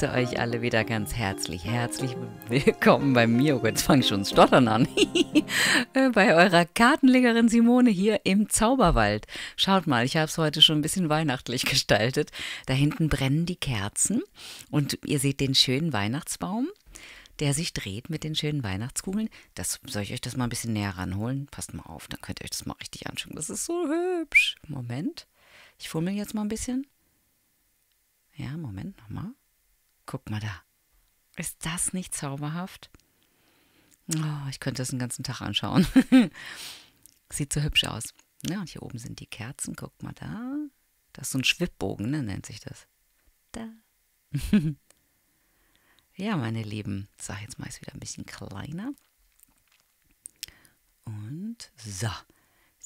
begrüße euch alle wieder ganz herzlich. Herzlich willkommen bei mir. Oh, jetzt fange ich schon Stottern an. Äh, bei eurer Kartenlegerin Simone hier im Zauberwald. Schaut mal, ich habe es heute schon ein bisschen weihnachtlich gestaltet. Da hinten brennen die Kerzen und ihr seht den schönen Weihnachtsbaum, der sich dreht mit den schönen Weihnachtskugeln. Das soll ich euch das mal ein bisschen näher ranholen. Passt mal auf, dann könnt ihr euch das mal richtig anschauen. Das ist so hübsch. Moment. Ich fummel jetzt mal ein bisschen. Ja, Moment, nochmal. Guck mal da. Ist das nicht zauberhaft? Oh, ich könnte das den ganzen Tag anschauen. Sieht so hübsch aus. Ja, und hier oben sind die Kerzen. Guck mal da. Das ist so ein Schwibbogen, ne, nennt sich das. Da. ja, meine Lieben. Sag jetzt mal ist wieder ein bisschen kleiner. Und so.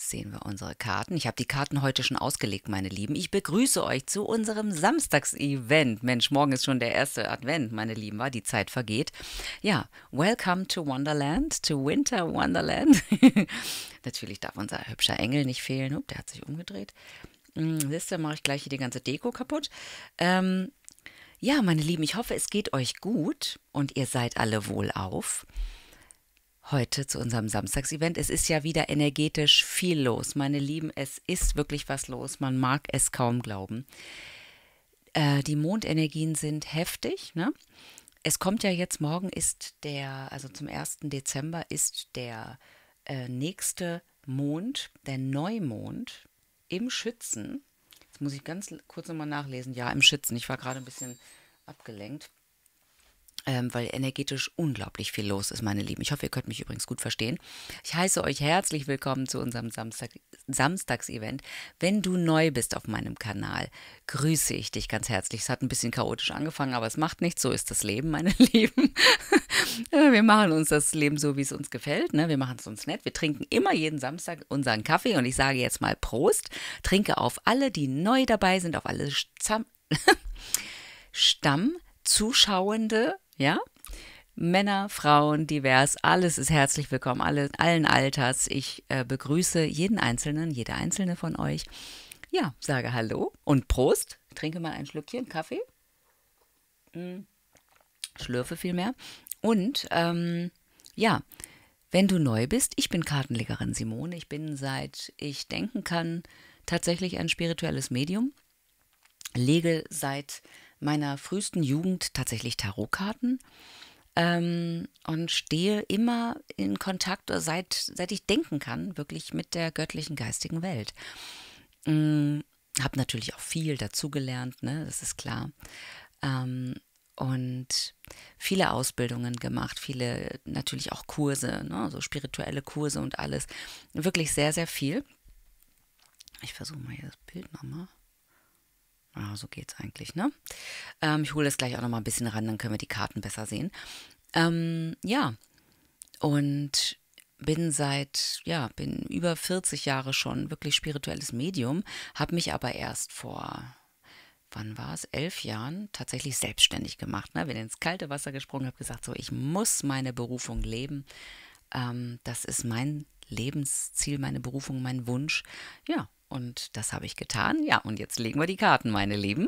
Jetzt sehen wir unsere Karten. Ich habe die Karten heute schon ausgelegt, meine Lieben. Ich begrüße euch zu unserem Samstagsevent. Mensch, morgen ist schon der erste Advent, meine Lieben, weil die Zeit vergeht. Ja, welcome to Wonderland, to Winter Wonderland. Natürlich darf unser hübscher Engel nicht fehlen. Hup, der hat sich umgedreht. Hm, siehst du, mache ich gleich hier die ganze Deko kaputt. Ähm, ja, meine Lieben, ich hoffe, es geht euch gut und ihr seid alle wohlauf. auf heute zu unserem Samstagsevent. Es ist ja wieder energetisch viel los. Meine Lieben, es ist wirklich was los. Man mag es kaum glauben. Äh, die Mondenergien sind heftig. Ne? Es kommt ja jetzt, morgen ist der, also zum 1. Dezember ist der äh, nächste Mond, der Neumond im Schützen. Jetzt muss ich ganz kurz nochmal nachlesen. Ja, im Schützen. Ich war gerade ein bisschen abgelenkt ähm, weil energetisch unglaublich viel los ist, meine Lieben. Ich hoffe, ihr könnt mich übrigens gut verstehen. Ich heiße euch herzlich willkommen zu unserem Samstag, Samstags-Event. Wenn du neu bist auf meinem Kanal, grüße ich dich ganz herzlich. Es hat ein bisschen chaotisch angefangen, aber es macht nichts. So ist das Leben, meine Lieben. Äh, wir machen uns das Leben so, wie es uns gefällt. Ne? Wir machen es uns nett. Wir trinken immer jeden Samstag unseren Kaffee und ich sage jetzt mal Prost. Trinke auf alle, die neu dabei sind, auf alle Stamm. Stammzuschauende ja? Männer, Frauen, divers, alles ist herzlich willkommen, alle, allen Alters. Ich äh, begrüße jeden Einzelnen, jede Einzelne von euch. Ja, sage Hallo und Prost. Trinke mal ein Schlückchen Kaffee. Hm. Schlürfe vielmehr. Und ähm, ja, wenn du neu bist, ich bin Kartenlegerin Simone. Ich bin seit ich denken kann tatsächlich ein spirituelles Medium. Lege seit meiner frühesten Jugend tatsächlich Tarotkarten ähm, und stehe immer in Kontakt, seit, seit ich denken kann, wirklich mit der göttlichen geistigen Welt. Ähm, mm, habe natürlich auch viel dazugelernt, ne? das ist klar. Ähm, und viele Ausbildungen gemacht, viele natürlich auch Kurse, ne? so spirituelle Kurse und alles. Wirklich sehr, sehr viel. Ich versuche mal hier das Bild nochmal. Ja, ah, so es eigentlich, ne? Ähm, ich hole das gleich auch noch mal ein bisschen ran, dann können wir die Karten besser sehen. Ähm, ja, und bin seit, ja, bin über 40 Jahre schon wirklich spirituelles Medium, habe mich aber erst vor, wann war es, elf Jahren tatsächlich selbstständig gemacht. Ne? Bin ins kalte Wasser gesprungen, habe gesagt, so, ich muss meine Berufung leben. Ähm, das ist mein Lebensziel, meine Berufung, mein Wunsch. Ja, und das habe ich getan. Ja, und jetzt legen wir die Karten, meine Lieben.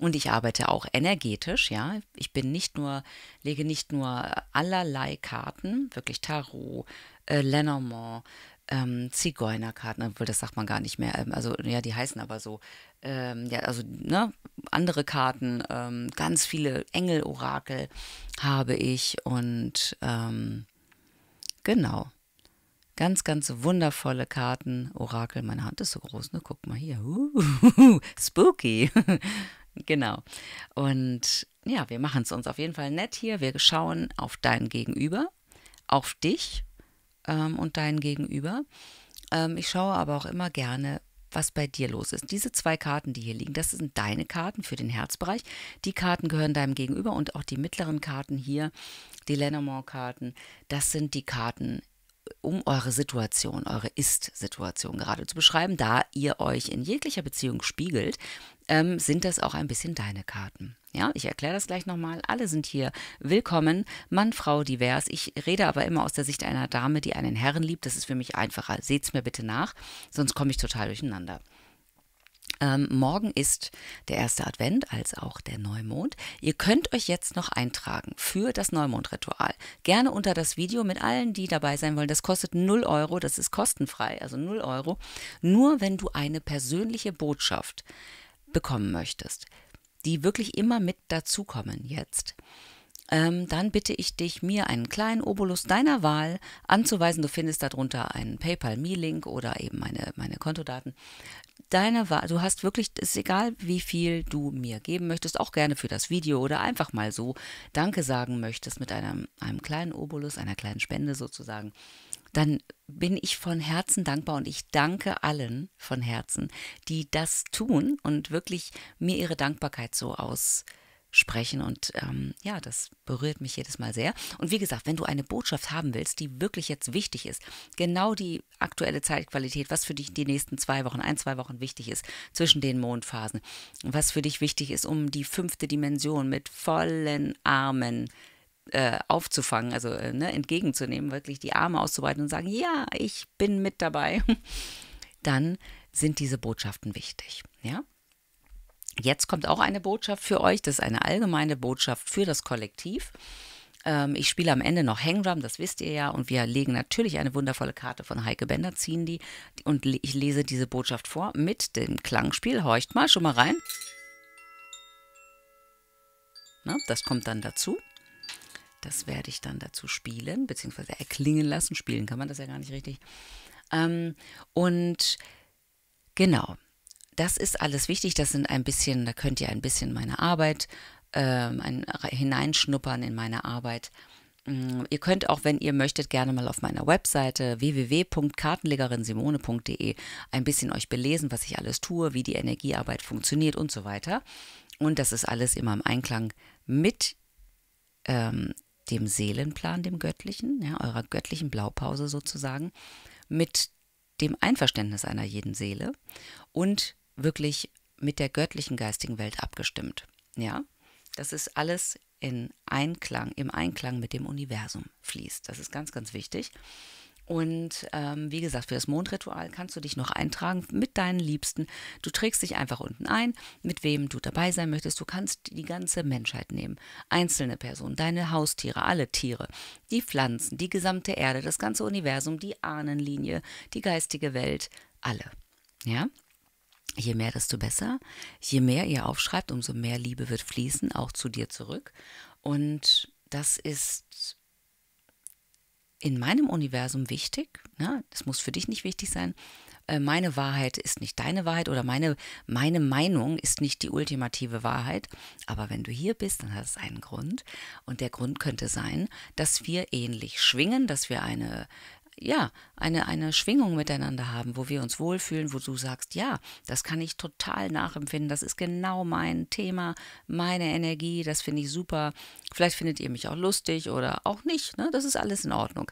Und ich arbeite auch energetisch, ja. Ich bin nicht nur, lege nicht nur allerlei Karten, wirklich Tarot, äh, Lenormand, ähm, Zigeunerkarten, obwohl das sagt man gar nicht mehr. Ähm, also ja, die heißen aber so. Ähm, ja, also ne, andere Karten, ähm, ganz viele Engel-Orakel habe ich und ähm, genau. Ganz, ganz wundervolle Karten. Orakel, meine Hand ist so groß, ne? Guck mal hier. spooky. genau. Und ja, wir machen es uns auf jeden Fall nett hier. Wir schauen auf dein Gegenüber, auf dich ähm, und dein Gegenüber. Ähm, ich schaue aber auch immer gerne, was bei dir los ist. Diese zwei Karten, die hier liegen, das sind deine Karten für den Herzbereich. Die Karten gehören deinem Gegenüber und auch die mittleren Karten hier, die Lenormand-Karten, das sind die Karten um eure Situation, eure Ist-Situation gerade zu beschreiben. Da ihr euch in jeglicher Beziehung spiegelt, ähm, sind das auch ein bisschen deine Karten. Ja, ich erkläre das gleich nochmal. Alle sind hier willkommen, Mann, Frau, divers. Ich rede aber immer aus der Sicht einer Dame, die einen Herren liebt. Das ist für mich einfacher. Seht's mir bitte nach, sonst komme ich total durcheinander. Ähm, morgen ist der erste Advent, als auch der Neumond. Ihr könnt euch jetzt noch eintragen für das Neumondritual. Gerne unter das Video mit allen, die dabei sein wollen. Das kostet 0 Euro, das ist kostenfrei, also 0 Euro. Nur wenn du eine persönliche Botschaft bekommen möchtest, die wirklich immer mit dazukommen jetzt. Ähm, dann bitte ich dich, mir einen kleinen Obolus deiner Wahl anzuweisen. Du findest darunter einen PayPal-Me-Link oder eben meine, meine Kontodaten deine Wahl, du hast wirklich, es ist egal, wie viel du mir geben möchtest, auch gerne für das Video oder einfach mal so Danke sagen möchtest mit einem, einem kleinen Obolus, einer kleinen Spende sozusagen, dann bin ich von Herzen dankbar und ich danke allen von Herzen, die das tun und wirklich mir ihre Dankbarkeit so aus, äh, sprechen. Und ähm, ja, das berührt mich jedes Mal sehr. Und wie gesagt, wenn du eine Botschaft haben willst, die wirklich jetzt wichtig ist, genau die aktuelle Zeitqualität, was für dich die nächsten zwei Wochen, ein, zwei Wochen wichtig ist zwischen den Mondphasen, was für dich wichtig ist, um die fünfte Dimension mit vollen Armen äh, aufzufangen, also äh, ne, entgegenzunehmen, wirklich die Arme auszuweiten und sagen, ja, ich bin mit dabei, dann sind diese Botschaften wichtig. Ja? Jetzt kommt auch eine Botschaft für euch, das ist eine allgemeine Botschaft für das Kollektiv. Ähm, ich spiele am Ende noch Hangdrum, das wisst ihr ja, und wir legen natürlich eine wundervolle Karte von Heike Bender, ziehen die und ich lese diese Botschaft vor mit dem Klangspiel. Horcht mal, schon mal rein. Na, das kommt dann dazu. Das werde ich dann dazu spielen, beziehungsweise erklingen lassen. Spielen kann man das ja gar nicht richtig. Ähm, und genau, das ist alles wichtig. Das sind ein bisschen, da könnt ihr ein bisschen meine Arbeit ähm, ein, hineinschnuppern in meine Arbeit. Mm, ihr könnt auch, wenn ihr möchtet, gerne mal auf meiner Webseite www.kartenlegerinsimone.de ein bisschen euch belesen, was ich alles tue, wie die Energiearbeit funktioniert und so weiter. Und das ist alles immer im Einklang mit ähm, dem Seelenplan, dem göttlichen, ja, eurer göttlichen Blaupause sozusagen, mit dem Einverständnis einer jeden Seele und wirklich mit der göttlichen geistigen Welt abgestimmt. Ja, das ist alles in Einklang, im Einklang mit dem Universum fließt. Das ist ganz, ganz wichtig. Und ähm, wie gesagt, für das Mondritual kannst du dich noch eintragen mit deinen Liebsten. Du trägst dich einfach unten ein, mit wem du dabei sein möchtest. Du kannst die ganze Menschheit nehmen. Einzelne Personen, deine Haustiere, alle Tiere, die Pflanzen, die gesamte Erde, das ganze Universum, die Ahnenlinie, die geistige Welt, alle. Ja? Je mehr, desto besser. Je mehr ihr aufschreibt, umso mehr Liebe wird fließen, auch zu dir zurück. Und das ist in meinem Universum wichtig. Ne? Das muss für dich nicht wichtig sein. Äh, meine Wahrheit ist nicht deine Wahrheit oder meine, meine Meinung ist nicht die ultimative Wahrheit. Aber wenn du hier bist, dann hat es einen Grund. Und der Grund könnte sein, dass wir ähnlich schwingen, dass wir eine, ja, eine, eine Schwingung miteinander haben, wo wir uns wohlfühlen, wo du sagst, ja, das kann ich total nachempfinden, das ist genau mein Thema, meine Energie, das finde ich super. Vielleicht findet ihr mich auch lustig oder auch nicht, ne? das ist alles in Ordnung.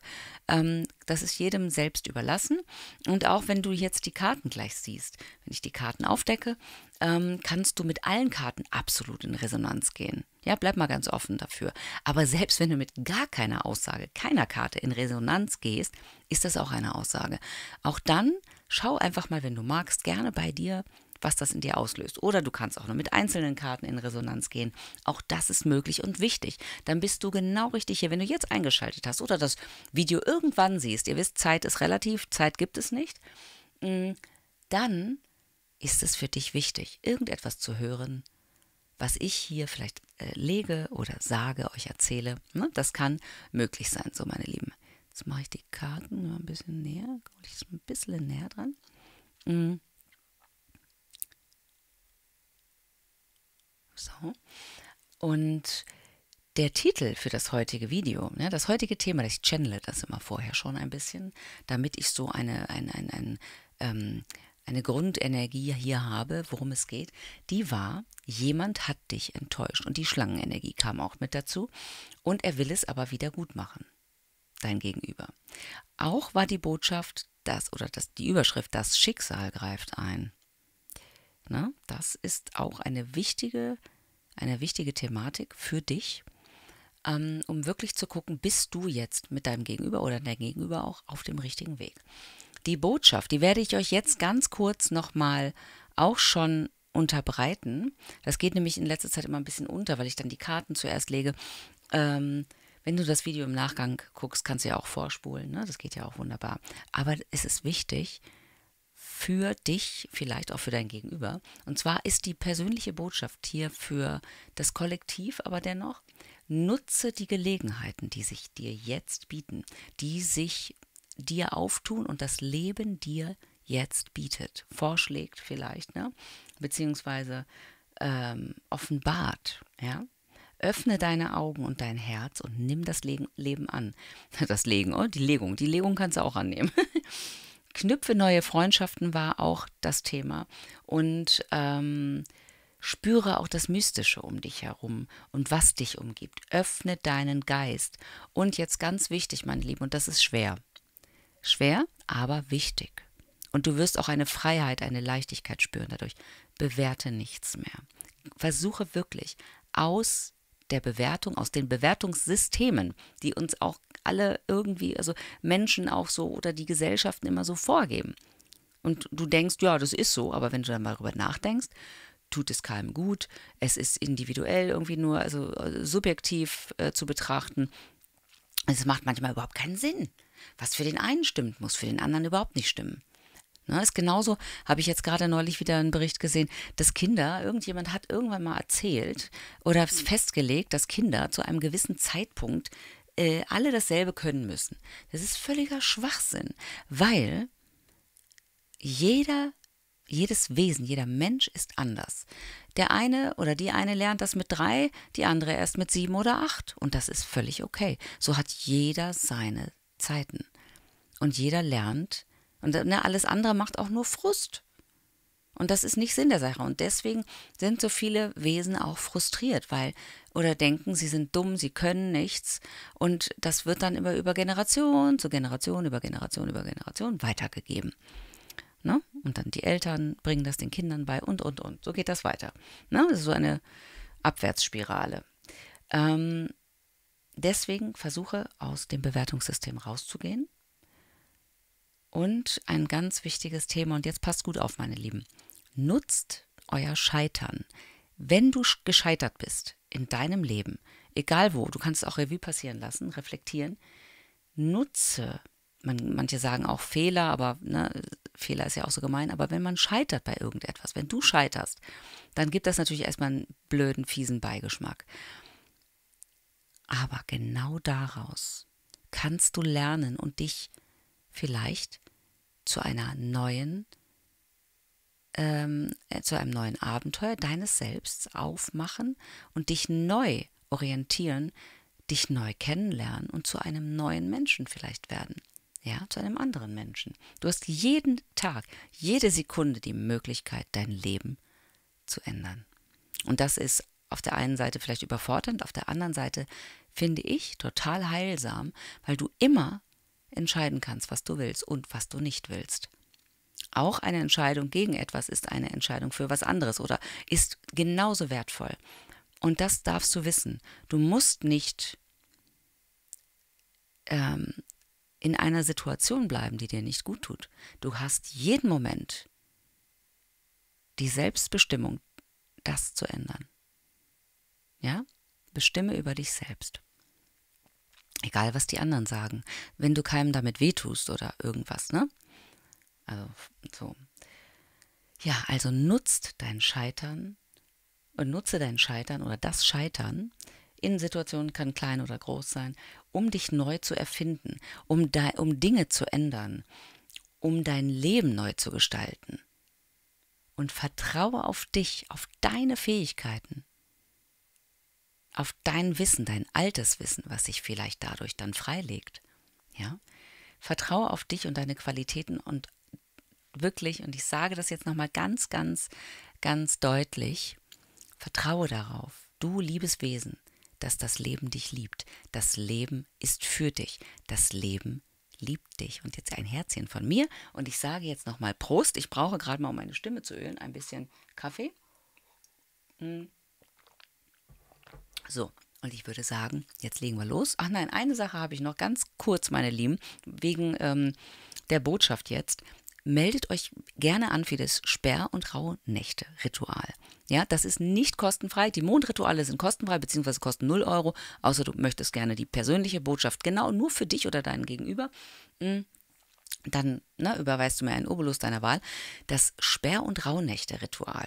Ähm, das ist jedem selbst überlassen. Und auch wenn du jetzt die Karten gleich siehst, wenn ich die Karten aufdecke ähm, kannst du mit allen Karten absolut in Resonanz gehen. Ja, bleib mal ganz offen dafür. Aber selbst wenn du mit gar keiner Aussage, keiner Karte in Resonanz gehst, ist das auch eine Aussage. Auch dann schau einfach mal, wenn du magst, gerne bei dir, was das in dir auslöst. Oder du kannst auch nur mit einzelnen Karten in Resonanz gehen. Auch das ist möglich und wichtig. Dann bist du genau richtig hier. Wenn du jetzt eingeschaltet hast oder das Video irgendwann siehst, ihr wisst, Zeit ist relativ, Zeit gibt es nicht, mm, dann ist es für dich wichtig, irgendetwas zu hören, was ich hier vielleicht äh, lege oder sage, euch erzähle. Ne? Das kann möglich sein, so meine Lieben. Jetzt mache ich die Karten mal ein bisschen näher, hole ich ein bisschen näher dran. Mhm. So. Und der Titel für das heutige Video, ne, das heutige Thema, ich channele das immer vorher schon ein bisschen, damit ich so eine, ein, ein, ein, ähm, eine Grundenergie hier habe, worum es geht, die war, jemand hat dich enttäuscht und die Schlangenenergie kam auch mit dazu und er will es aber wieder gut machen, dein Gegenüber. Auch war die Botschaft, das oder das, die Überschrift, das Schicksal greift ein. Na, ne? das ist auch eine wichtige, eine wichtige Thematik für dich, ähm, um wirklich zu gucken, bist du jetzt mit deinem Gegenüber oder deinem Gegenüber auch auf dem richtigen Weg. Die Botschaft, die werde ich euch jetzt ganz kurz nochmal auch schon unterbreiten. Das geht nämlich in letzter Zeit immer ein bisschen unter, weil ich dann die Karten zuerst lege. Ähm, wenn du das Video im Nachgang guckst, kannst du ja auch vorspulen. Ne? Das geht ja auch wunderbar. Aber es ist wichtig für dich, vielleicht auch für dein Gegenüber. Und zwar ist die persönliche Botschaft hier für das Kollektiv, aber dennoch nutze die Gelegenheiten, die sich dir jetzt bieten, die sich dir auftun und das Leben dir jetzt bietet, vorschlägt vielleicht, ne? beziehungsweise ähm, offenbart. Ja? Öffne deine Augen und dein Herz und nimm das Legen, Leben an. Das Legen, oh, die Legung, die Legung kannst du auch annehmen. Knüpfe neue Freundschaften war auch das Thema und ähm, spüre auch das Mystische um dich herum und was dich umgibt. Öffne deinen Geist. Und jetzt ganz wichtig, mein Lieben, und das ist schwer. Schwer, aber wichtig. Und du wirst auch eine Freiheit, eine Leichtigkeit spüren dadurch. Bewerte nichts mehr. Versuche wirklich aus der Bewertung, aus den Bewertungssystemen, die uns auch alle irgendwie, also Menschen auch so oder die Gesellschaften immer so vorgeben. Und du denkst, ja, das ist so, aber wenn du dann mal darüber nachdenkst, tut es keinem gut, es ist individuell irgendwie nur, also äh, subjektiv äh, zu betrachten. Es macht manchmal überhaupt keinen Sinn was für den einen stimmt, muss für den anderen überhaupt nicht stimmen. Ne, ist genauso, habe ich jetzt gerade neulich wieder einen Bericht gesehen, dass Kinder, irgendjemand hat irgendwann mal erzählt oder festgelegt, dass Kinder zu einem gewissen Zeitpunkt äh, alle dasselbe können müssen. Das ist völliger Schwachsinn, weil jeder, jedes Wesen, jeder Mensch ist anders. Der eine oder die eine lernt das mit drei, die andere erst mit sieben oder acht. Und das ist völlig okay. So hat jeder seine Zeiten. Und jeder lernt. Und ne, alles andere macht auch nur Frust. Und das ist nicht Sinn der Sache. Und deswegen sind so viele Wesen auch frustriert, weil oder denken, sie sind dumm, sie können nichts. Und das wird dann immer über Generation zu Generation, über Generation, über Generation weitergegeben. Ne? Und dann die Eltern bringen das den Kindern bei und, und, und. So geht das weiter. Ne? Das ist so eine Abwärtsspirale. Ähm, deswegen versuche aus dem Bewertungssystem rauszugehen. Und ein ganz wichtiges Thema, und jetzt passt gut auf, meine Lieben, nutzt euer Scheitern. Wenn du gescheitert bist in deinem Leben, egal wo, du kannst auch Revue passieren lassen, reflektieren, nutze, man, manche sagen auch Fehler, aber ne, Fehler ist ja auch so gemein, aber wenn man scheitert bei irgendetwas, wenn du scheiterst, dann gibt das natürlich erstmal einen blöden, fiesen Beigeschmack. Aber genau daraus kannst du lernen und dich vielleicht zu einer neuen, ähm, äh, zu einem neuen Abenteuer deines Selbst aufmachen und dich neu orientieren, dich neu kennenlernen und zu einem neuen Menschen vielleicht werden. Ja, zu einem anderen Menschen. Du hast jeden Tag, jede Sekunde die Möglichkeit, dein Leben zu ändern. Und das ist auf der einen Seite vielleicht überfordernd, auf der anderen Seite finde ich total heilsam, weil du immer entscheiden kannst, was du willst und was du nicht willst. Auch eine Entscheidung gegen etwas ist eine Entscheidung für was anderes oder ist genauso wertvoll. Und das darfst du wissen. Du musst nicht ähm, in einer Situation bleiben, die dir nicht gut tut. Du hast jeden Moment die Selbstbestimmung, das zu ändern. Ja? Bestimme über dich selbst. Egal, was die anderen sagen. Wenn du keinem damit wehtust oder irgendwas, ne? Also, so. Ja, also nutzt dein Scheitern und äh, nutze dein Scheitern oder das Scheitern in Situationen kann klein oder groß sein, um dich neu zu erfinden, um, de, um Dinge zu ändern, um dein Leben neu zu gestalten. Und vertraue auf dich, auf deine Fähigkeiten auf dein Wissen, dein altes Wissen, was sich vielleicht dadurch dann freilegt. Ja? Vertraue auf dich und deine Qualitäten und wirklich, und ich sage das jetzt nochmal ganz, ganz, ganz deutlich, vertraue darauf, du liebes Wesen, dass das Leben dich liebt. Das Leben ist für dich. Das Leben liebt dich. Und jetzt ein Herzchen von mir. Und ich sage jetzt nochmal Prost. Ich brauche gerade mal, um meine Stimme zu ölen, ein bisschen Kaffee. Hm. So, und ich würde sagen, jetzt legen wir los. Ach nein, eine Sache habe ich noch ganz kurz, meine Lieben, wegen ähm, der Botschaft jetzt. Meldet euch gerne an für das Sperr- und Rauhnächte-Ritual. Ja, das ist nicht kostenfrei. Die Mondrituale sind kostenfrei beziehungsweise kosten 0 Euro, außer du möchtest gerne die persönliche Botschaft genau nur für dich oder deinen Gegenüber. Hm dann ne, überweist du mir einen Obolus deiner Wahl. Das Sperr- und Rauhnächte-Ritual,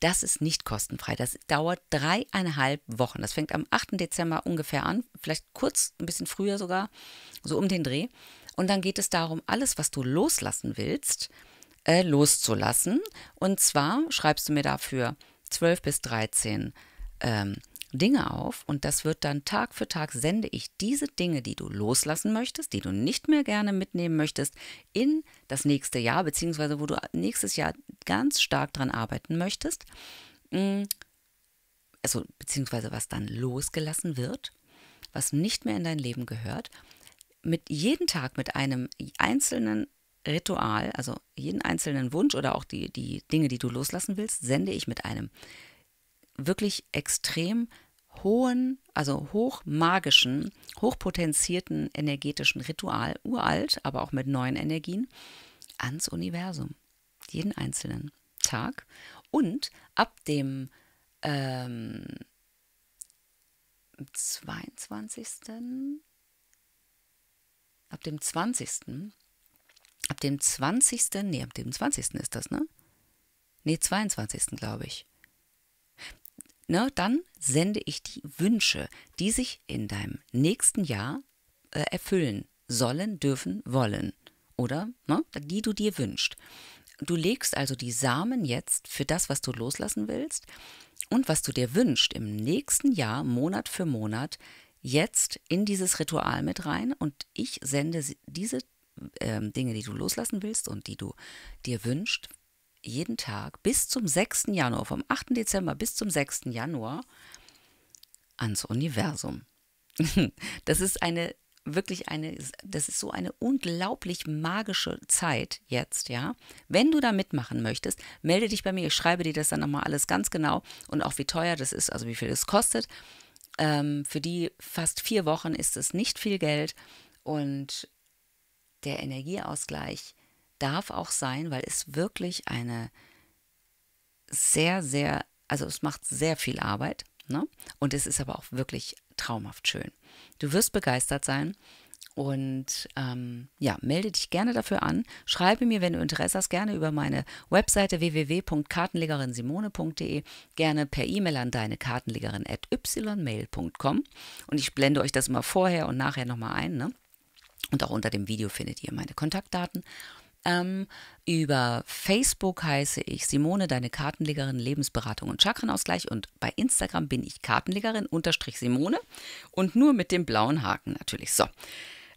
das ist nicht kostenfrei. Das dauert dreieinhalb Wochen. Das fängt am 8. Dezember ungefähr an, vielleicht kurz, ein bisschen früher sogar, so um den Dreh. Und dann geht es darum, alles, was du loslassen willst, äh, loszulassen. Und zwar schreibst du mir dafür 12 bis 13 ähm, Dinge auf und das wird dann Tag für Tag sende ich diese Dinge, die du loslassen möchtest, die du nicht mehr gerne mitnehmen möchtest, in das nächste Jahr, beziehungsweise wo du nächstes Jahr ganz stark dran arbeiten möchtest. Mm, also, beziehungsweise was dann losgelassen wird, was nicht mehr in dein Leben gehört. Mit jeden Tag mit einem einzelnen Ritual, also jeden einzelnen Wunsch oder auch die, die Dinge, die du loslassen willst, sende ich mit einem wirklich extrem hohen, also hochmagischen, hochpotenzierten energetischen Ritual, uralt, aber auch mit neuen Energien, ans Universum. Jeden einzelnen Tag. Und ab dem ähm, 22. Ab dem 20. Ab dem 20. Nee, ab dem 20. ist das, ne? Nee, 22. glaube ich ne, dann sende ich die Wünsche, die sich in deinem nächsten Jahr äh, erfüllen sollen, dürfen, wollen oder ne, die du dir wünschst. Du legst also die Samen jetzt für das, was du loslassen willst und was du dir wünschst im nächsten Jahr, Monat für Monat, jetzt in dieses Ritual mit rein und ich sende diese äh, Dinge, die du loslassen willst und die du dir wünschst, jeden Tag bis zum 6. Januar, vom 8. Dezember bis zum 6. Januar ans Universum. Das ist eine wirklich eine, das ist so eine unglaublich magische Zeit jetzt, ja. Wenn du da mitmachen möchtest, melde dich bei mir. Ich schreibe dir das dann nochmal alles ganz genau und auch wie teuer das ist, also wie viel es kostet. Ähm, für die fast vier Wochen ist es nicht viel Geld und der Energieausgleich darf auch sein, weil es wirklich eine sehr, sehr, also es macht sehr viel Arbeit ne? und es ist aber auch wirklich traumhaft schön. Du wirst begeistert sein und ähm, ja, melde dich gerne dafür an. Schreibe mir, wenn du Interesse hast, gerne über meine Webseite www.kartenlegerinsimone.de, gerne per E-Mail an deine Kartenlegerin at ymail.com und ich blende euch das mal vorher und nachher nochmal ein. Ne? Und auch unter dem Video findet ihr meine Kontaktdaten. Ähm, über Facebook heiße ich Simone, deine Kartenlegerin, Lebensberatung und Chakrenausgleich. Und bei Instagram bin ich Kartenlegerin unterstrich Simone und nur mit dem blauen Haken natürlich. So.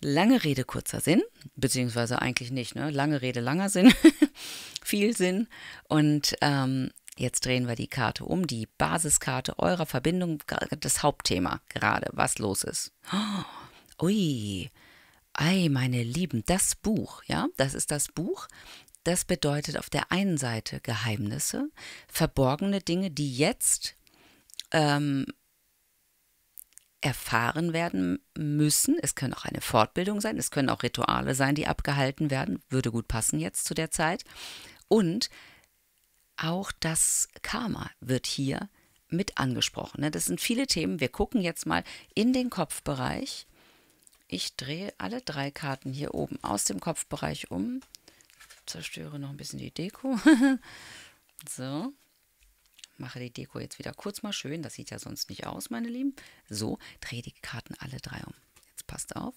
Lange Rede, kurzer Sinn, beziehungsweise eigentlich nicht, ne? Lange Rede, langer Sinn, viel Sinn. Und ähm, Jetzt drehen wir die Karte um, die Basiskarte eurer Verbindung, das Hauptthema gerade, was los ist. Oh, ui, Ei, meine Lieben, das Buch, ja, das ist das Buch. Das bedeutet auf der einen Seite Geheimnisse, verborgene Dinge, die jetzt ähm, erfahren werden müssen. Es können auch eine Fortbildung sein, es können auch Rituale sein, die abgehalten werden. Würde gut passen jetzt zu der Zeit. Und auch das Karma wird hier mit angesprochen. Ne? Das sind viele Themen. Wir gucken jetzt mal in den Kopfbereich ich drehe alle drei Karten hier oben aus dem Kopfbereich um. Zerstöre noch ein bisschen die Deko. so. Mache die Deko jetzt wieder kurz mal schön. Das sieht ja sonst nicht aus, meine Lieben. So, drehe die Karten alle drei um. Jetzt passt auf.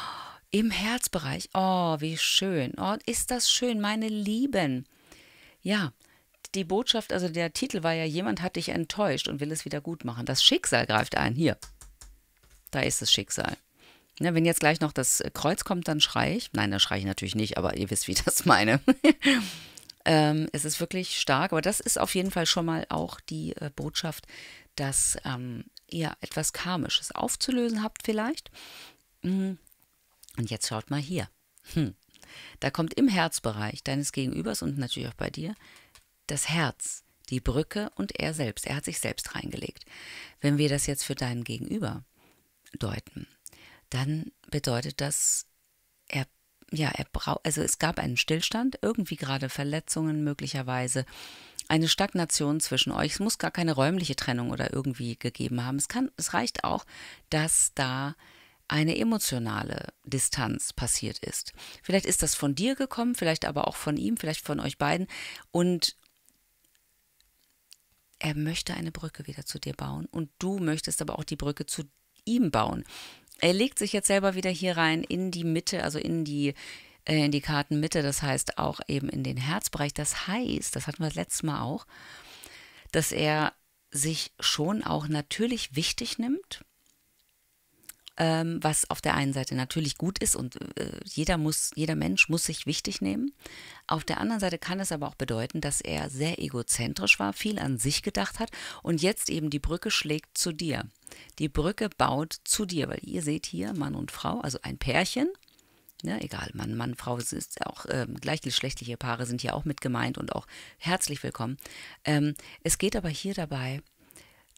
Im Herzbereich. Oh, wie schön. Oh, ist das schön, meine Lieben. Ja, die Botschaft, also der Titel war ja, jemand hat dich enttäuscht und will es wieder gut machen. Das Schicksal greift ein. Hier. Da ist das Schicksal. Ne, wenn jetzt gleich noch das äh, Kreuz kommt, dann schrei ich. Nein, dann schrei ich natürlich nicht, aber ihr wisst, wie ich das meine. ähm, es ist wirklich stark, aber das ist auf jeden Fall schon mal auch die äh, Botschaft, dass ähm, ihr etwas Karmisches aufzulösen habt vielleicht. Mhm. Und jetzt schaut mal hier. Hm. Da kommt im Herzbereich deines Gegenübers und natürlich auch bei dir das Herz, die Brücke und er selbst. Er hat sich selbst reingelegt. Wenn wir das jetzt für deinen Gegenüber deuten, dann bedeutet das, er ja, er braucht, also es gab einen Stillstand, irgendwie gerade Verletzungen möglicherweise, eine Stagnation zwischen euch. Es muss gar keine räumliche Trennung oder irgendwie gegeben haben. Es kann, es reicht auch, dass da eine emotionale Distanz passiert ist. Vielleicht ist das von dir gekommen, vielleicht aber auch von ihm, vielleicht von euch beiden und er möchte eine Brücke wieder zu dir bauen und du möchtest aber auch die Brücke zu ihm bauen er legt sich jetzt selber wieder hier rein in die Mitte, also in die äh, in die Kartenmitte, das heißt auch eben in den Herzbereich. Das heißt, das hatten wir das letzte Mal auch, dass er sich schon auch natürlich wichtig nimmt ähm, was auf der einen Seite natürlich gut ist und äh, jeder muss, jeder Mensch muss sich wichtig nehmen. Auf der anderen Seite kann es aber auch bedeuten, dass er sehr egozentrisch war, viel an sich gedacht hat und jetzt eben die Brücke schlägt zu dir. Die Brücke baut zu dir, weil ihr seht hier Mann und Frau, also ein Pärchen, Ne, egal, Mann, Mann, Frau, es ist auch ähm, gleichgeschlechtliche Paare sind hier auch mit gemeint und auch herzlich willkommen. Ähm, es geht aber hier dabei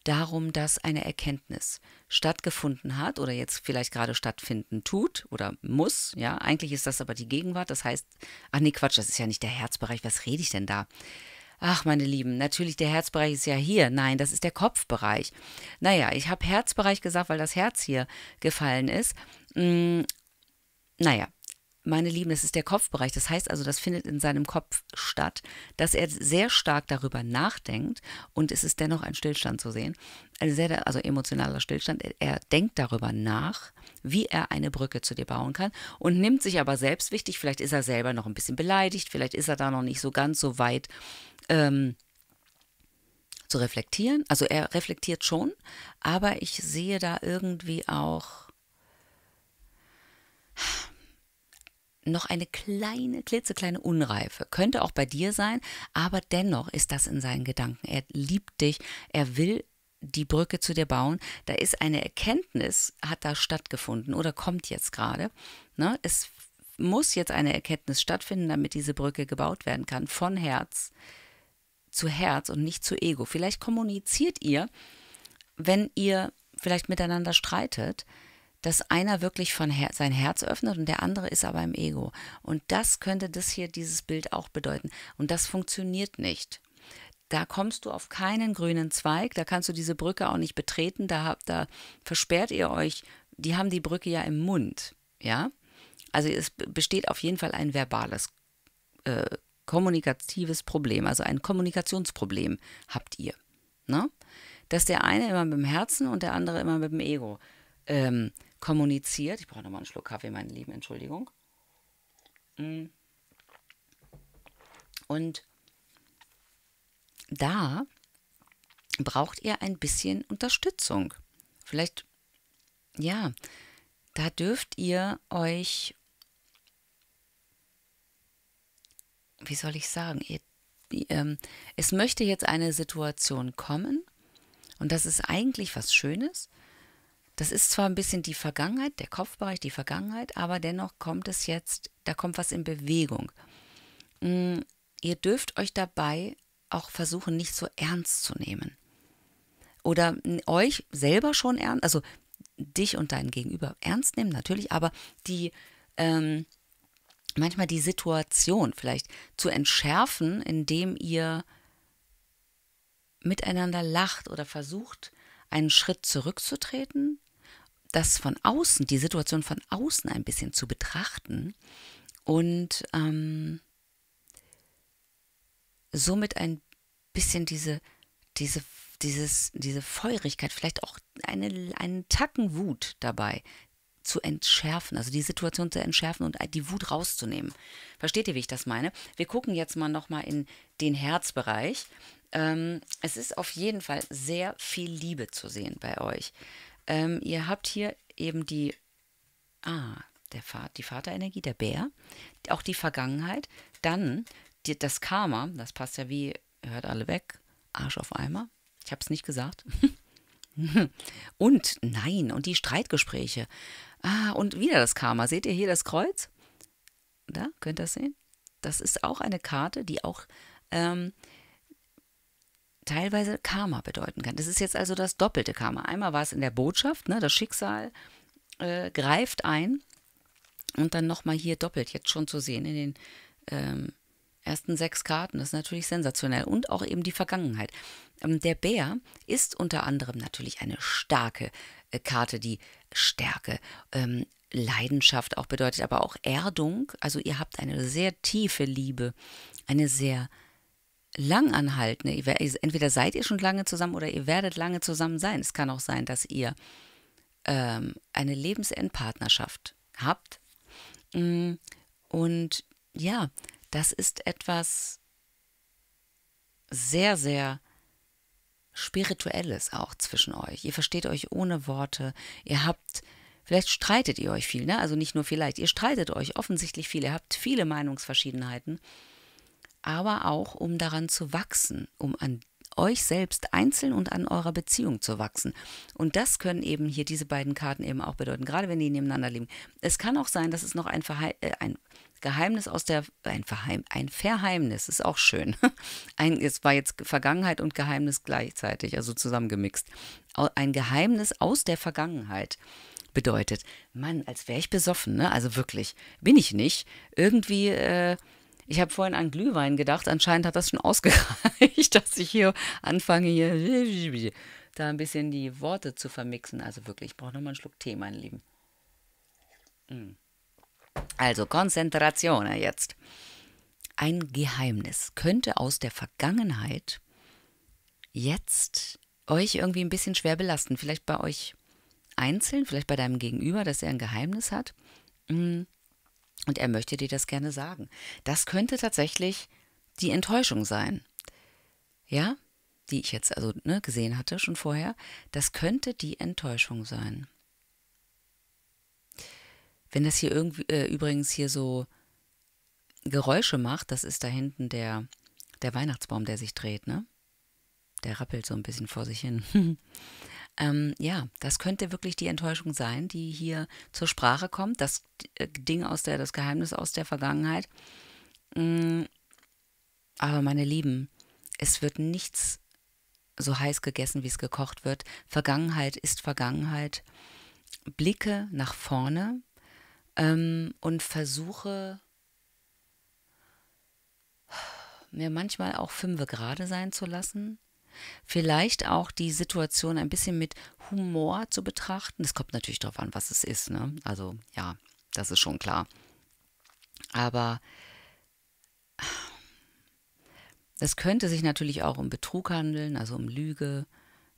darum, dass eine Erkenntnis stattgefunden hat oder jetzt vielleicht gerade stattfinden tut oder muss. Ja, eigentlich ist das aber die Gegenwart. Das heißt, ach nee, Quatsch, das ist ja nicht der Herzbereich. Was rede ich denn da? Ach, meine Lieben, natürlich, der Herzbereich ist ja hier. Nein, das ist der Kopfbereich. Naja, ich habe Herzbereich gesagt, weil das Herz hier gefallen ist. Hm, naja, meine Lieben, das ist der Kopfbereich. Das heißt also, das findet in seinem Kopf statt, dass er sehr stark darüber nachdenkt und es ist dennoch ein Stillstand zu sehen. Ein sehr, also emotionaler Stillstand. Er denkt darüber nach, wie er eine Brücke zu dir bauen kann und nimmt sich aber selbst wichtig. Vielleicht ist er selber noch ein bisschen beleidigt, vielleicht ist er da noch nicht so ganz so weit. Ähm, zu reflektieren. Also er reflektiert schon, aber ich sehe da irgendwie auch noch eine kleine, klitzekleine Unreife. Könnte auch bei dir sein, aber dennoch ist das in seinen Gedanken. Er liebt dich, er will die Brücke zu dir bauen. Da ist eine Erkenntnis, hat da stattgefunden oder kommt jetzt gerade. Ne? Es muss jetzt eine Erkenntnis stattfinden, damit diese Brücke gebaut werden kann, von Herz zu Herz und nicht zu Ego. Vielleicht kommuniziert ihr, wenn ihr vielleicht miteinander streitet, dass einer wirklich von Her sein Herz öffnet und der andere ist aber im Ego. Und das könnte das hier, dieses Bild auch bedeuten. Und das funktioniert nicht. Da kommst du auf keinen grünen Zweig, da kannst du diese Brücke auch nicht betreten, da, habt, da versperrt ihr euch. Die haben die Brücke ja im Mund, ja? Also es besteht auf jeden Fall ein verbales äh, kommunikatives Problem, also ein Kommunikationsproblem habt ihr. Ne? Dass der eine immer mit dem Herzen und der andere immer mit dem Ego ähm, kommuniziert. Ich brauche nochmal einen Schluck Kaffee, meine Lieben, Entschuldigung. Mm. Und da braucht ihr ein bisschen Unterstützung. Vielleicht, ja, da dürft ihr euch, wie soll ich sagen, ihr, ähm, es möchte jetzt eine Situation kommen und das ist eigentlich was Schönes, das ist zwar ein bisschen die Vergangenheit, der Kopfbereich, die Vergangenheit, aber dennoch kommt es jetzt, da kommt was in Bewegung. Mm, ihr dürft euch dabei auch versuchen, nicht so ernst zu nehmen. Oder euch selber schon ernst, also dich und dein Gegenüber ernst nehmen, natürlich, aber die ähm, manchmal die Situation vielleicht zu entschärfen, indem ihr miteinander lacht oder versucht, einen Schritt zurückzutreten das von außen, die Situation von außen ein bisschen zu betrachten und ähm, somit ein bisschen diese, diese, dieses, diese Feurigkeit, vielleicht auch eine, einen Tacken Wut dabei zu entschärfen, also die Situation zu entschärfen und die Wut rauszunehmen. Versteht ihr, wie ich das meine? Wir gucken jetzt mal nochmal in den Herzbereich. Ähm, es ist auf jeden Fall sehr viel Liebe zu sehen bei euch. Ähm, ihr habt hier eben die, ah, der Vater, die Vaterenergie, der Bär, auch die Vergangenheit, dann die, das Karma, das passt ja wie, hört alle weg, Arsch auf Eimer. Ich habe es nicht gesagt. und nein, und die Streitgespräche. Ah, und wieder das Karma. Seht ihr hier das Kreuz? Da, könnt ihr das sehen? Das ist auch eine Karte, die auch ähm, teilweise Karma bedeuten kann. Das ist jetzt also das doppelte Karma. Einmal war es in der Botschaft, ne, das Schicksal äh, greift ein und dann nochmal hier doppelt jetzt schon zu sehen in den ähm, ersten sechs Karten. Das ist natürlich sensationell und auch eben die Vergangenheit. Ähm, der Bär ist unter anderem natürlich eine starke äh, Karte, die Stärke, ähm, Leidenschaft auch bedeutet, aber auch Erdung. Also ihr habt eine sehr tiefe Liebe, eine sehr langanhaltende, entweder seid ihr schon lange zusammen oder ihr werdet lange zusammen sein. Es kann auch sein, dass ihr ähm, eine Lebensendpartnerschaft habt. Mm, und ja, das ist etwas sehr, sehr Spirituelles auch zwischen euch. Ihr versteht euch ohne Worte. Ihr habt, vielleicht streitet ihr euch viel, ne? Also nicht nur vielleicht, ihr streitet euch offensichtlich viel. Ihr habt viele Meinungsverschiedenheiten aber auch um daran zu wachsen, um an euch selbst einzeln und an eurer Beziehung zu wachsen. Und das können eben hier diese beiden Karten eben auch bedeuten, gerade wenn die nebeneinander liegen. Es kann auch sein, dass es noch ein, Verhe äh, ein Geheimnis aus der, ein, Verheim ein Verheimnis, ist auch schön. Ein, es war jetzt Vergangenheit und Geheimnis gleichzeitig, also zusammengemixt. Ein Geheimnis aus der Vergangenheit bedeutet, Mann, als wäre ich besoffen, ne? Also wirklich, bin ich nicht. Irgendwie, äh, ich habe vorhin an Glühwein gedacht. Anscheinend hat das schon ausgereicht, dass ich hier anfange, hier da ein bisschen die Worte zu vermixen. Also wirklich, ich brauche nochmal einen Schluck Tee, meine Lieben. Mm. Also Konzentration jetzt. Ein Geheimnis könnte aus der Vergangenheit jetzt euch irgendwie ein bisschen schwer belasten. Vielleicht bei euch einzeln, vielleicht bei deinem Gegenüber, dass er ein Geheimnis hat. Mm. Und er möchte dir das gerne sagen. Das könnte tatsächlich die Enttäuschung sein. Ja, die ich jetzt also ne, gesehen hatte schon vorher. Das könnte die Enttäuschung sein. Wenn das hier irgendwie, äh, übrigens hier so Geräusche macht, das ist da hinten der, der Weihnachtsbaum, der sich dreht, ne? Der rappelt so ein bisschen vor sich hin. Ähm, ja, das könnte wirklich die Enttäuschung sein, die hier zur Sprache kommt, das äh, Ding aus der, das Geheimnis aus der Vergangenheit. Mm, aber meine Lieben, es wird nichts so heiß gegessen, wie es gekocht wird. Vergangenheit ist Vergangenheit. Blicke nach vorne ähm, und versuche mir manchmal auch fünfe gerade sein zu lassen vielleicht auch die Situation ein bisschen mit Humor zu betrachten. Es kommt natürlich darauf an, was es ist. Ne? Also ja, das ist schon klar. Aber es könnte sich natürlich auch um Betrug handeln, also um Lüge,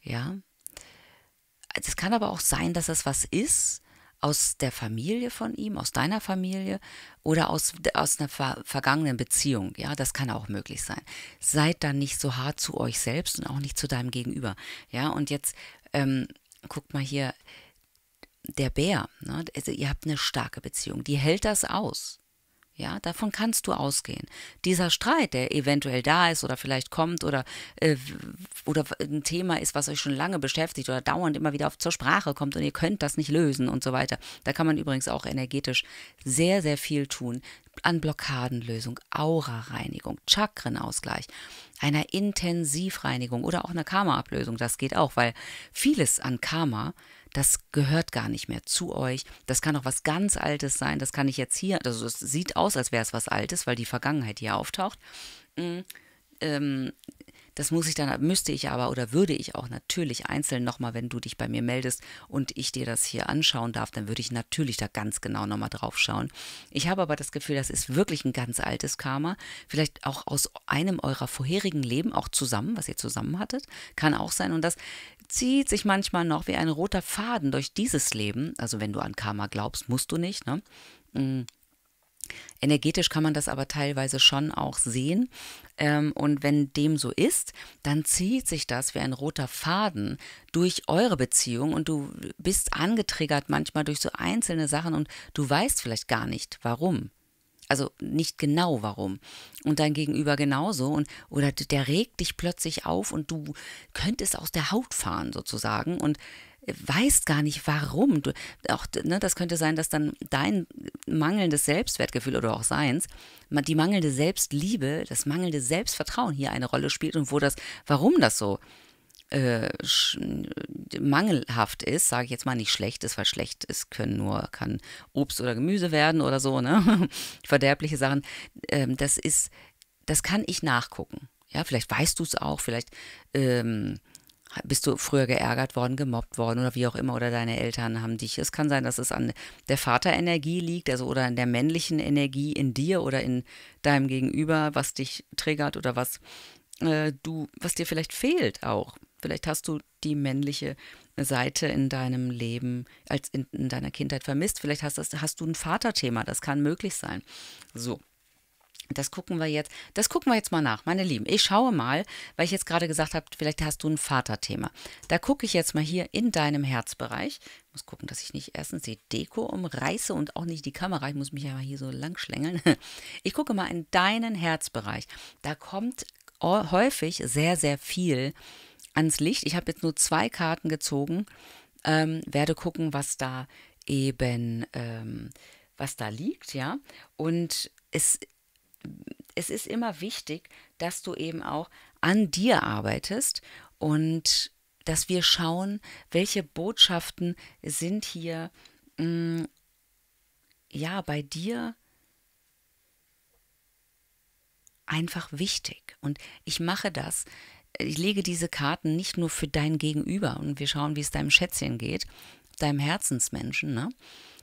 ja. Es kann aber auch sein, dass das was ist, aus der Familie von ihm, aus deiner Familie oder aus, aus einer ver vergangenen Beziehung. Ja, das kann auch möglich sein. Seid dann nicht so hart zu euch selbst und auch nicht zu deinem Gegenüber. Ja, und jetzt ähm, guckt mal hier, der Bär, ne? also ihr habt eine starke Beziehung, die hält das aus. Ja, davon kannst du ausgehen. Dieser Streit, der eventuell da ist oder vielleicht kommt oder, äh, oder ein Thema ist, was euch schon lange beschäftigt oder dauernd immer wieder auf, zur Sprache kommt und ihr könnt das nicht lösen und so weiter. Da kann man übrigens auch energetisch sehr, sehr viel tun. An Blockadenlösung, Aura-Reinigung, Chakrenausgleich, einer Intensivreinigung oder auch einer Karma-Ablösung. Das geht auch, weil vieles an Karma das gehört gar nicht mehr zu euch. Das kann auch was ganz Altes sein. Das kann ich jetzt hier, also es sieht aus, als wäre es was Altes, weil die Vergangenheit hier auftaucht. Mm, ähm, das muss ich dann, müsste ich aber oder würde ich auch natürlich einzeln nochmal, wenn du dich bei mir meldest und ich dir das hier anschauen darf, dann würde ich natürlich da ganz genau nochmal drauf schauen. Ich habe aber das Gefühl, das ist wirklich ein ganz altes Karma. Vielleicht auch aus einem eurer vorherigen Leben, auch zusammen, was ihr zusammen hattet. Kann auch sein. Und das zieht sich manchmal noch wie ein roter Faden durch dieses Leben. Also wenn du an Karma glaubst, musst du nicht. Ne? Mm. Energetisch kann man das aber teilweise schon auch sehen. Ähm, und wenn dem so ist, dann zieht sich das wie ein roter Faden durch eure Beziehung und du bist angetriggert manchmal durch so einzelne Sachen und du weißt vielleicht gar nicht, warum also nicht genau warum. Und dein Gegenüber genauso. Und, oder der regt dich plötzlich auf und du könntest aus der Haut fahren sozusagen. Und weißt gar nicht, warum. Du, auch, ne, das könnte sein, dass dann dein mangelndes Selbstwertgefühl oder auch seins, die mangelnde Selbstliebe, das mangelnde Selbstvertrauen hier eine Rolle spielt und wo das, warum das so äh, mangelhaft ist, sage ich jetzt mal nicht schlecht ist, weil schlecht ist können nur kann Obst oder Gemüse werden oder so, ne? Verderbliche Sachen. Ähm, das ist, das kann ich nachgucken. Ja, vielleicht weißt du es auch, vielleicht ähm, bist du früher geärgert worden, gemobbt worden oder wie auch immer oder deine Eltern haben dich. Es kann sein, dass es an der Vaterenergie liegt, also oder an der männlichen Energie in dir oder in deinem Gegenüber, was dich triggert oder was äh, du, was dir vielleicht fehlt auch. Vielleicht hast du die männliche Seite in deinem Leben als in, in deiner Kindheit vermisst. Vielleicht hast, das, hast du ein Vaterthema, das kann möglich sein. So, das gucken wir jetzt, das gucken wir jetzt mal nach, meine Lieben. Ich schaue mal, weil ich jetzt gerade gesagt habe, vielleicht hast du ein Vaterthema. Da gucke ich jetzt mal hier in deinem Herzbereich. Ich muss gucken, dass ich nicht erstens die Deko umreiße und auch nicht die Kamera. Ich muss mich ja mal hier so lang schlängeln. Ich gucke mal in deinen Herzbereich. Da kommt häufig sehr, sehr viel ans Licht. Ich habe jetzt nur zwei Karten gezogen. Ähm, werde gucken, was da eben, ähm, was da liegt, ja. Und es es ist immer wichtig, dass du eben auch an dir arbeitest und dass wir schauen, welche Botschaften sind hier mh, mm, ja bei dir einfach wichtig. Und ich mache das. Ich lege diese Karten nicht nur für dein Gegenüber und wir schauen, wie es deinem Schätzchen geht, deinem Herzensmenschen, ne?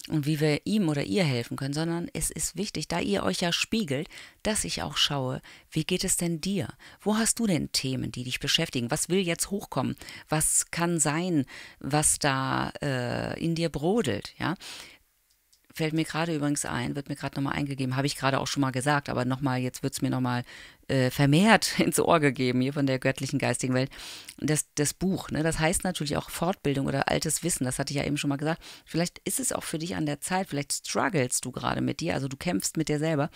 und wie wir ihm oder ihr helfen können, sondern es ist wichtig, da ihr euch ja spiegelt, dass ich auch schaue, wie geht es denn dir? Wo hast du denn Themen, die dich beschäftigen? Was will jetzt hochkommen? Was kann sein, was da äh, in dir brodelt? Ja, fällt mir gerade übrigens ein, wird mir gerade nochmal eingegeben, habe ich gerade auch schon mal gesagt, aber nochmal, jetzt wird es mir nochmal äh, vermehrt ins Ohr gegeben, hier von der göttlichen geistigen Welt. Das, das Buch, ne, das heißt natürlich auch Fortbildung oder altes Wissen, das hatte ich ja eben schon mal gesagt. Vielleicht ist es auch für dich an der Zeit, vielleicht strugglest du gerade mit dir, also du kämpfst mit dir selber.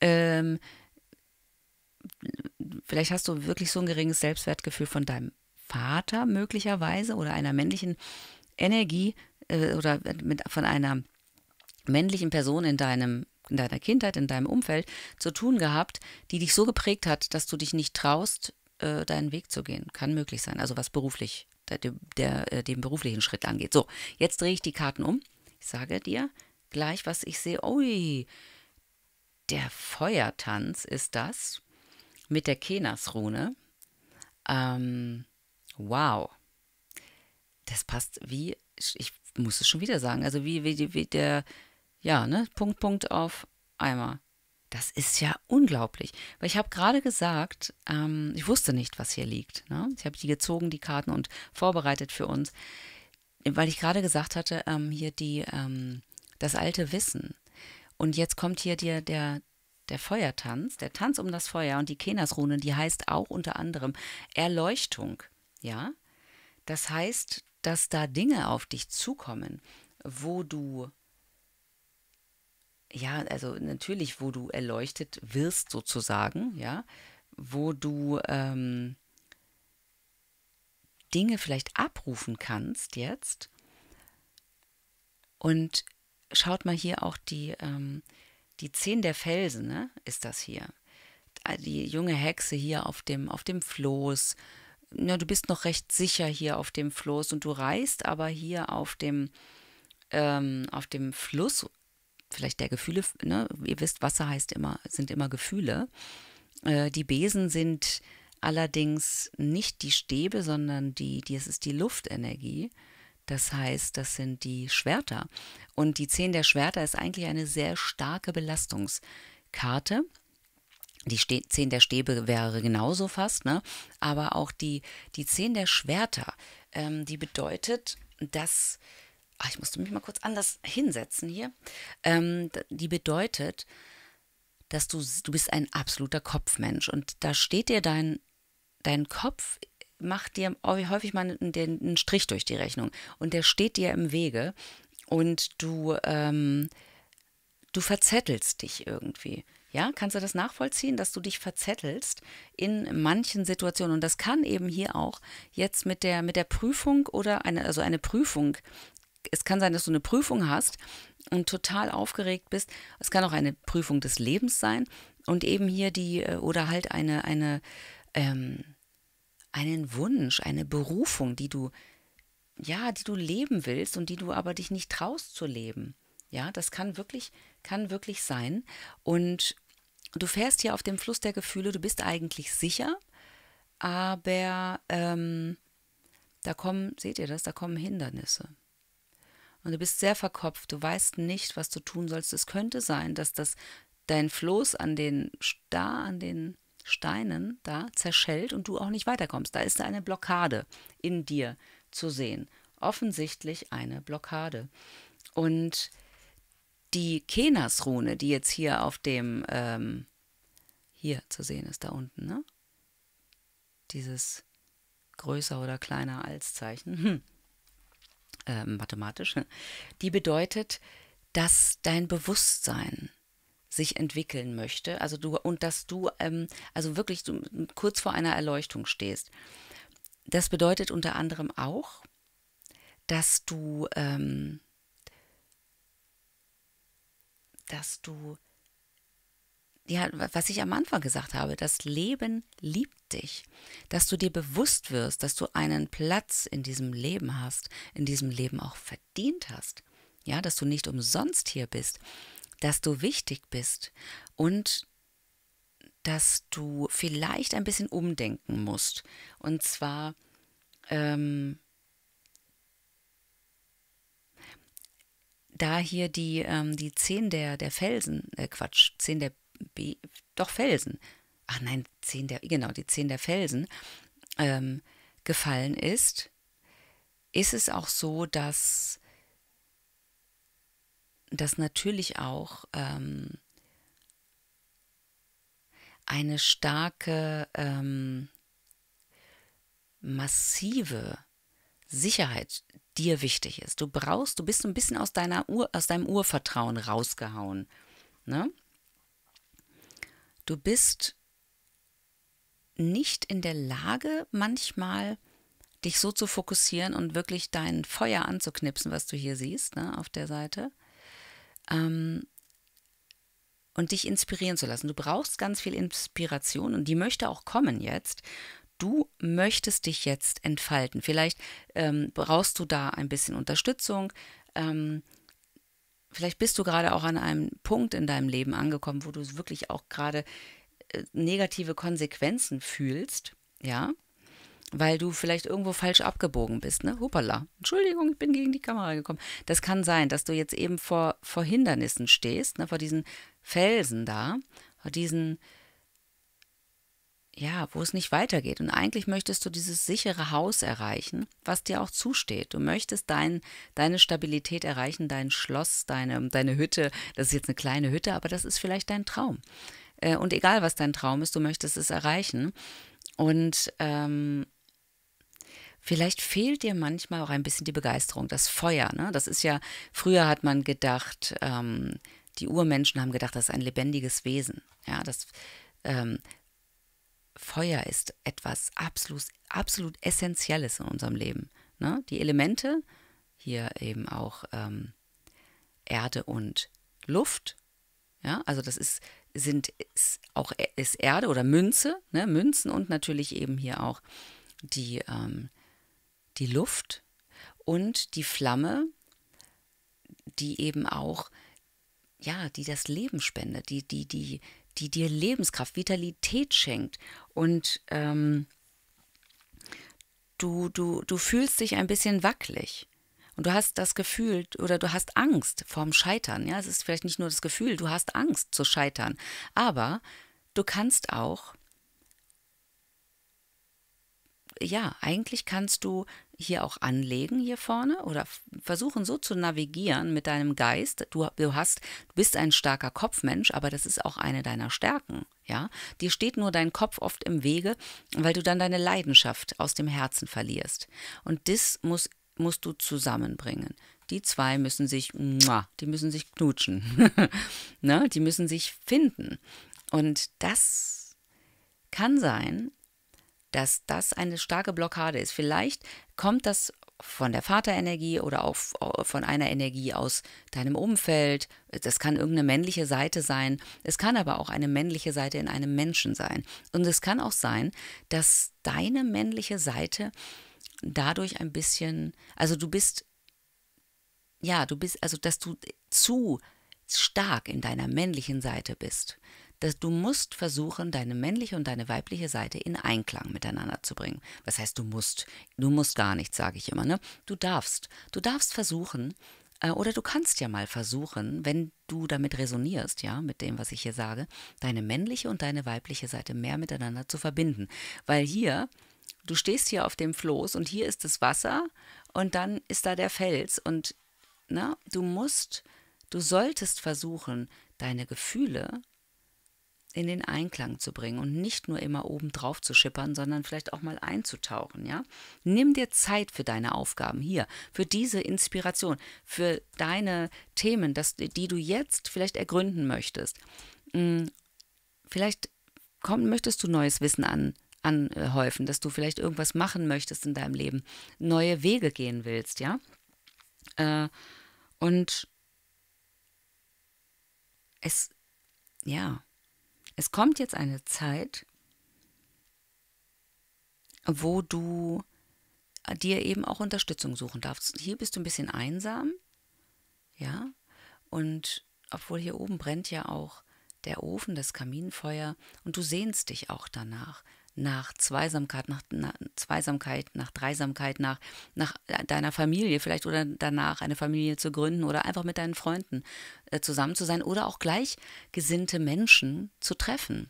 Ähm, vielleicht hast du wirklich so ein geringes Selbstwertgefühl von deinem Vater möglicherweise oder einer männlichen Energie äh, oder mit, von einer männlichen Person in deinem in deiner Kindheit, in deinem Umfeld zu tun gehabt, die dich so geprägt hat, dass du dich nicht traust, äh, deinen Weg zu gehen. Kann möglich sein. Also was beruflich, der, der, äh, den beruflichen Schritt angeht. So, jetzt drehe ich die Karten um. Ich sage dir gleich, was ich sehe. Ui, der Feuertanz ist das mit der Kenas-Rune. Ähm, wow. Das passt wie, ich muss es schon wieder sagen, also wie, wie, wie der ja, ne, Punkt, Punkt auf Eimer. Das ist ja unglaublich. Weil ich habe gerade gesagt, ähm, ich wusste nicht, was hier liegt. Ne? Ich habe die gezogen, die Karten, und vorbereitet für uns. Weil ich gerade gesagt hatte, ähm, hier die, ähm, das alte Wissen. Und jetzt kommt hier die, der, der Feuertanz, der Tanz um das Feuer und die Kenasrune, die heißt auch unter anderem Erleuchtung. Ja? Das heißt, dass da Dinge auf dich zukommen, wo du ja, also natürlich, wo du erleuchtet wirst sozusagen, ja, wo du ähm, Dinge vielleicht abrufen kannst jetzt. Und schaut mal hier auch die, ähm, die Zehn der Felsen, ne, ist das hier. Ah, die junge Hexe hier auf dem, auf dem Floß. Na, du bist noch recht sicher hier auf dem Floß und du reist aber hier auf dem, ähm, auf dem Fluss vielleicht der Gefühle, ne? ihr wisst, Wasser heißt immer, sind immer Gefühle. Äh, die Besen sind allerdings nicht die Stäbe, sondern die, die, es ist die Luftenergie. Das heißt, das sind die Schwerter. Und die Zehn der Schwerter ist eigentlich eine sehr starke Belastungskarte. Die Ste Zehn der Stäbe wäre genauso fast, ne? aber auch die, die Zehn der Schwerter, ähm, die bedeutet, dass ach, ich musste mich mal kurz anders hinsetzen hier, ähm, die bedeutet, dass du, du bist ein absoluter Kopfmensch und da steht dir dein, dein Kopf macht dir häufig mal einen, einen Strich durch die Rechnung und der steht dir im Wege und du, ähm, du verzettelst dich irgendwie. Ja, kannst du das nachvollziehen, dass du dich verzettelst in manchen Situationen? Und das kann eben hier auch jetzt mit der, mit der Prüfung oder eine, also eine Prüfung es kann sein, dass du eine Prüfung hast und total aufgeregt bist. Es kann auch eine Prüfung des Lebens sein und eben hier die äh, oder halt eine eine ähm, einen Wunsch, eine Berufung, die du ja, die du leben willst und die du aber dich nicht traust zu leben. Ja, das kann wirklich kann wirklich sein und du fährst hier auf dem Fluss der Gefühle. Du bist eigentlich sicher, aber ähm, da kommen, seht ihr das, da kommen Hindernisse und du bist sehr verkopft, du weißt nicht, was du tun sollst. Es könnte sein, dass das dein Floß an den da an den Steinen da zerschellt und du auch nicht weiterkommst. Da ist eine Blockade in dir zu sehen. Offensichtlich eine Blockade. Und die Kenas-Rune, die jetzt hier auf dem, ähm, hier zu sehen ist, da unten, ne? Dieses größer oder kleiner als Zeichen. Hm. Ähm, mathematisch, ne, die bedeutet, dass dein Bewusstsein sich entwickeln möchte, also du und dass du ähm, also wirklich du, kurz vor einer Erleuchtung stehst. Das bedeutet unter anderem auch, dass du ähm, dass du ja, was ich am Anfang gesagt habe, das Leben liebt dich, dass du dir bewusst wirst, dass du einen Platz in diesem Leben hast, in diesem Leben auch verdient hast, ja, dass du nicht umsonst hier bist, dass du wichtig bist und dass du vielleicht ein bisschen umdenken musst. Und zwar, ähm, da hier die, ähm, die Zehn der, der Felsen, äh Quatsch, Zehn der B, doch Felsen, ach nein, zehn der, genau, die zehn der Felsen ähm, gefallen ist, ist es auch so, dass, dass natürlich auch ähm, eine starke, ähm, massive Sicherheit dir wichtig ist. Du brauchst, du bist so ein bisschen aus, deiner Ur, aus deinem Urvertrauen rausgehauen. Ne? Du bist nicht in der Lage, manchmal dich so zu fokussieren und wirklich dein Feuer anzuknipsen, was du hier siehst ne, auf der Seite. Ähm, und dich inspirieren zu lassen. Du brauchst ganz viel Inspiration und die möchte auch kommen jetzt. Du möchtest dich jetzt entfalten. Vielleicht ähm, brauchst du da ein bisschen Unterstützung. Ähm, vielleicht bist du gerade auch an einem Punkt in deinem Leben angekommen, wo du wirklich auch gerade äh, negative Konsequenzen fühlst, ja, weil du vielleicht irgendwo falsch abgebogen bist, ne? Hupala. Entschuldigung, ich bin gegen die Kamera gekommen. Das kann sein, dass du jetzt eben vor, vor Hindernissen stehst, ne? vor diesen Felsen da, vor diesen ja, wo es nicht weitergeht. Und eigentlich möchtest du dieses sichere Haus erreichen, was dir auch zusteht. Du möchtest dein, deine Stabilität erreichen, dein Schloss, deine, deine Hütte. Das ist jetzt eine kleine Hütte, aber das ist vielleicht dein Traum. Äh, und egal, was dein Traum ist, du möchtest es erreichen. Und ähm, vielleicht fehlt dir manchmal auch ein bisschen die Begeisterung, das Feuer. Ne? Das ist ja, früher hat man gedacht, ähm, die Urmenschen haben gedacht, das ist ein lebendiges Wesen. Ja, das ähm, Feuer ist etwas absolut, absolut Essentielles in unserem Leben. Ne? Die Elemente, hier eben auch ähm, Erde und Luft. Ja, also das ist, sind ist auch ist Erde oder Münze, ne? Münzen und natürlich eben hier auch die, ähm, die Luft und die Flamme, die eben auch ja, die das Leben spendet, die, die, die, die dir Lebenskraft, Vitalität schenkt. Und ähm, du, du, du fühlst dich ein bisschen wackelig. Und du hast das Gefühl oder du hast Angst vorm Scheitern. Ja, es ist vielleicht nicht nur das Gefühl, du hast Angst zu scheitern. Aber du kannst auch, ja, eigentlich kannst du hier auch anlegen hier vorne oder versuchen so zu navigieren mit deinem Geist. Du, du hast, du bist ein starker Kopfmensch, aber das ist auch eine deiner Stärken. Ja, dir steht nur dein Kopf oft im Wege, weil du dann deine Leidenschaft aus dem Herzen verlierst. Und das muss, musst du zusammenbringen. Die zwei müssen sich, die müssen sich knutschen. ne? Die müssen sich finden. Und das kann sein, dass das eine starke Blockade ist. Vielleicht kommt das von der Vaterenergie oder auch von einer Energie aus deinem Umfeld. Das kann irgendeine männliche Seite sein. Es kann aber auch eine männliche Seite in einem Menschen sein. Und es kann auch sein, dass deine männliche Seite dadurch ein bisschen, also du bist, ja, du bist, also dass du zu stark in deiner männlichen Seite bist dass du musst versuchen, deine männliche und deine weibliche Seite in Einklang miteinander zu bringen. Was heißt du musst? Du musst gar nichts, sage ich immer. Ne? Du darfst. Du darfst versuchen, äh, oder du kannst ja mal versuchen, wenn du damit resonierst, ja, mit dem, was ich hier sage, deine männliche und deine weibliche Seite mehr miteinander zu verbinden. Weil hier, du stehst hier auf dem Floß und hier ist das Wasser und dann ist da der Fels und na, du musst, du solltest versuchen, deine Gefühle in den Einklang zu bringen und nicht nur immer oben drauf zu schippern, sondern vielleicht auch mal einzutauchen, ja? Nimm dir Zeit für deine Aufgaben hier, für diese Inspiration, für deine Themen, das, die du jetzt vielleicht ergründen möchtest. Hm, vielleicht komm, möchtest du neues Wissen an, anhäufen, dass du vielleicht irgendwas machen möchtest in deinem Leben, neue Wege gehen willst, ja? Äh, und es, ja, es kommt jetzt eine Zeit, wo du äh, dir eben auch Unterstützung suchen darfst. Hier bist du ein bisschen einsam, ja, und obwohl hier oben brennt ja auch der Ofen, das Kaminfeuer, und du sehnst dich auch danach nach Zweisamkeit, nach, nach Zweisamkeit, nach Dreisamkeit, nach, nach deiner Familie vielleicht oder danach eine Familie zu gründen oder einfach mit deinen Freunden äh, zusammen zu sein oder auch gleichgesinnte Menschen zu treffen.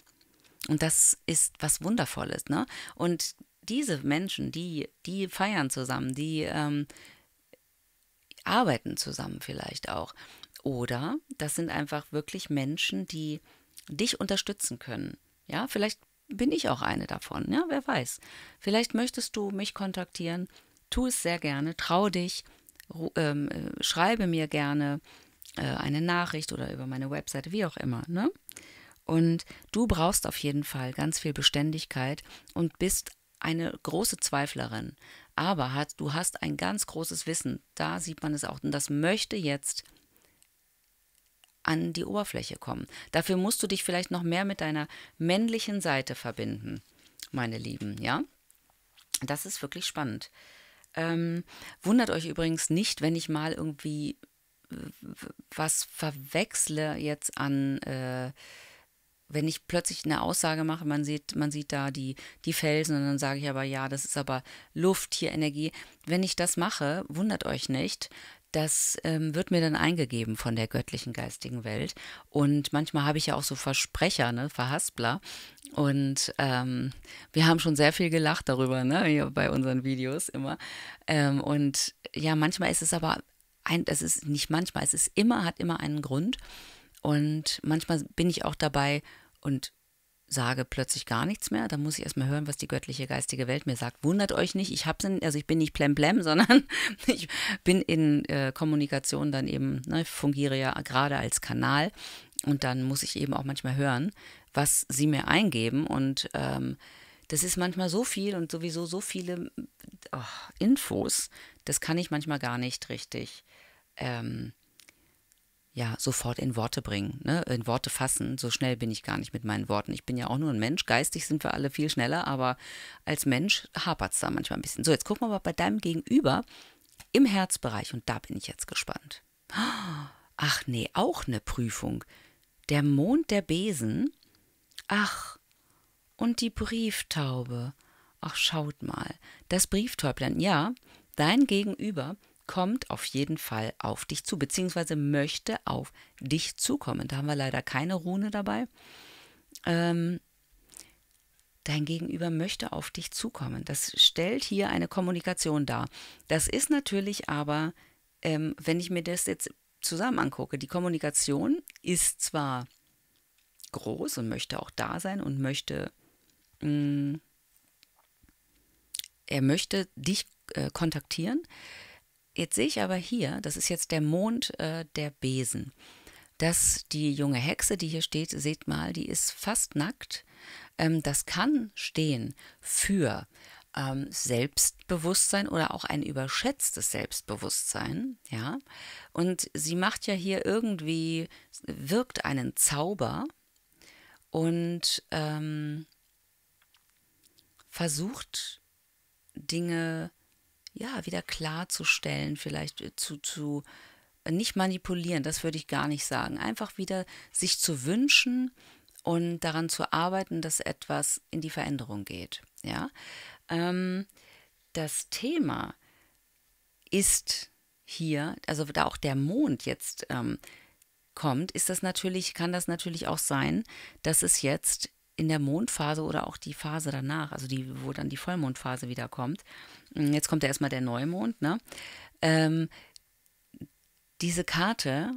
Und das ist was Wundervolles, ne? Und diese Menschen, die, die feiern zusammen, die ähm, arbeiten zusammen vielleicht auch. Oder das sind einfach wirklich Menschen, die dich unterstützen können. Ja, vielleicht bin ich auch eine davon. Ja, wer weiß. Vielleicht möchtest du mich kontaktieren. Tu es sehr gerne. Trau dich. Ähm, äh, schreibe mir gerne äh, eine Nachricht oder über meine Webseite, wie auch immer. Ne? Und du brauchst auf jeden Fall ganz viel Beständigkeit und bist eine große Zweiflerin. Aber hat, du hast ein ganz großes Wissen. Da sieht man es auch. Und das möchte jetzt an die Oberfläche kommen. Dafür musst du dich vielleicht noch mehr mit deiner männlichen Seite verbinden, meine Lieben, ja? Das ist wirklich spannend. Ähm, wundert euch übrigens nicht, wenn ich mal irgendwie äh, was verwechsle jetzt an, äh, wenn ich plötzlich eine Aussage mache, man sieht, man sieht da die, die Felsen und dann sage ich aber, ja, das ist aber Luft, hier Energie. Wenn ich das mache, wundert euch nicht, das ähm, wird mir dann eingegeben von der göttlichen geistigen Welt. Und manchmal habe ich ja auch so Versprecher, ne, Verhaspler. Und ähm, wir haben schon sehr viel gelacht darüber, ne, hier bei unseren Videos immer. Ähm, und ja, manchmal ist es aber ein, das ist nicht manchmal, es ist immer, hat immer einen Grund. Und manchmal bin ich auch dabei und sage plötzlich gar nichts mehr. Da muss ich erstmal hören, was die göttliche geistige Welt mir sagt. Wundert euch nicht, ich hab's also ich bin nicht plemplem, sondern ich bin in äh, Kommunikation dann eben, ne, ich fungiere ja gerade als Kanal und dann muss ich eben auch manchmal hören, was sie mir eingeben und ähm, das ist manchmal so viel und sowieso so viele oh, Infos, das kann ich manchmal gar nicht richtig ähm, ja sofort in Worte bringen, ne? in Worte fassen. So schnell bin ich gar nicht mit meinen Worten. Ich bin ja auch nur ein Mensch. Geistig sind wir alle viel schneller, aber als Mensch hapert es da manchmal ein bisschen. So, jetzt gucken wir mal bei deinem Gegenüber im Herzbereich und da bin ich jetzt gespannt. Ach nee, auch eine Prüfung. Der Mond der Besen. Ach, und die Brieftaube. Ach, schaut mal, das Brieftäublein, ja, dein Gegenüber kommt auf jeden Fall auf dich zu, beziehungsweise möchte auf dich zukommen. Da haben wir leider keine Rune dabei. Ähm, dein Gegenüber möchte auf dich zukommen. Das stellt hier eine Kommunikation dar. Das ist natürlich aber, ähm, wenn ich mir das jetzt zusammen angucke, die Kommunikation ist zwar groß und möchte auch da sein und möchte, mh, mm, er möchte dich äh, kontaktieren. Jetzt sehe ich aber hier, das ist jetzt der Mond äh, der Besen, dass die junge Hexe, die hier steht, seht mal, die ist fast nackt. Ähm, das kann stehen für ähm, Selbstbewusstsein oder auch ein überschätztes Selbstbewusstsein, ja. Und sie macht ja hier irgendwie, wirkt einen Zauber und ähm, versucht Dinge zu ja, wieder klarzustellen, vielleicht äh, zu, zu äh, nicht manipulieren, das würde ich gar nicht sagen. Einfach wieder sich zu wünschen und daran zu arbeiten, dass etwas in die Veränderung geht. Ja? Ähm, das Thema ist hier, also da auch der Mond jetzt ähm, kommt, ist das natürlich, kann das natürlich auch sein, dass es jetzt in der Mondphase oder auch die Phase danach, also die, wo dann die Vollmondphase wieder kommt, hm, jetzt kommt ja erstmal der Neumond, ne? Ähm, diese Karte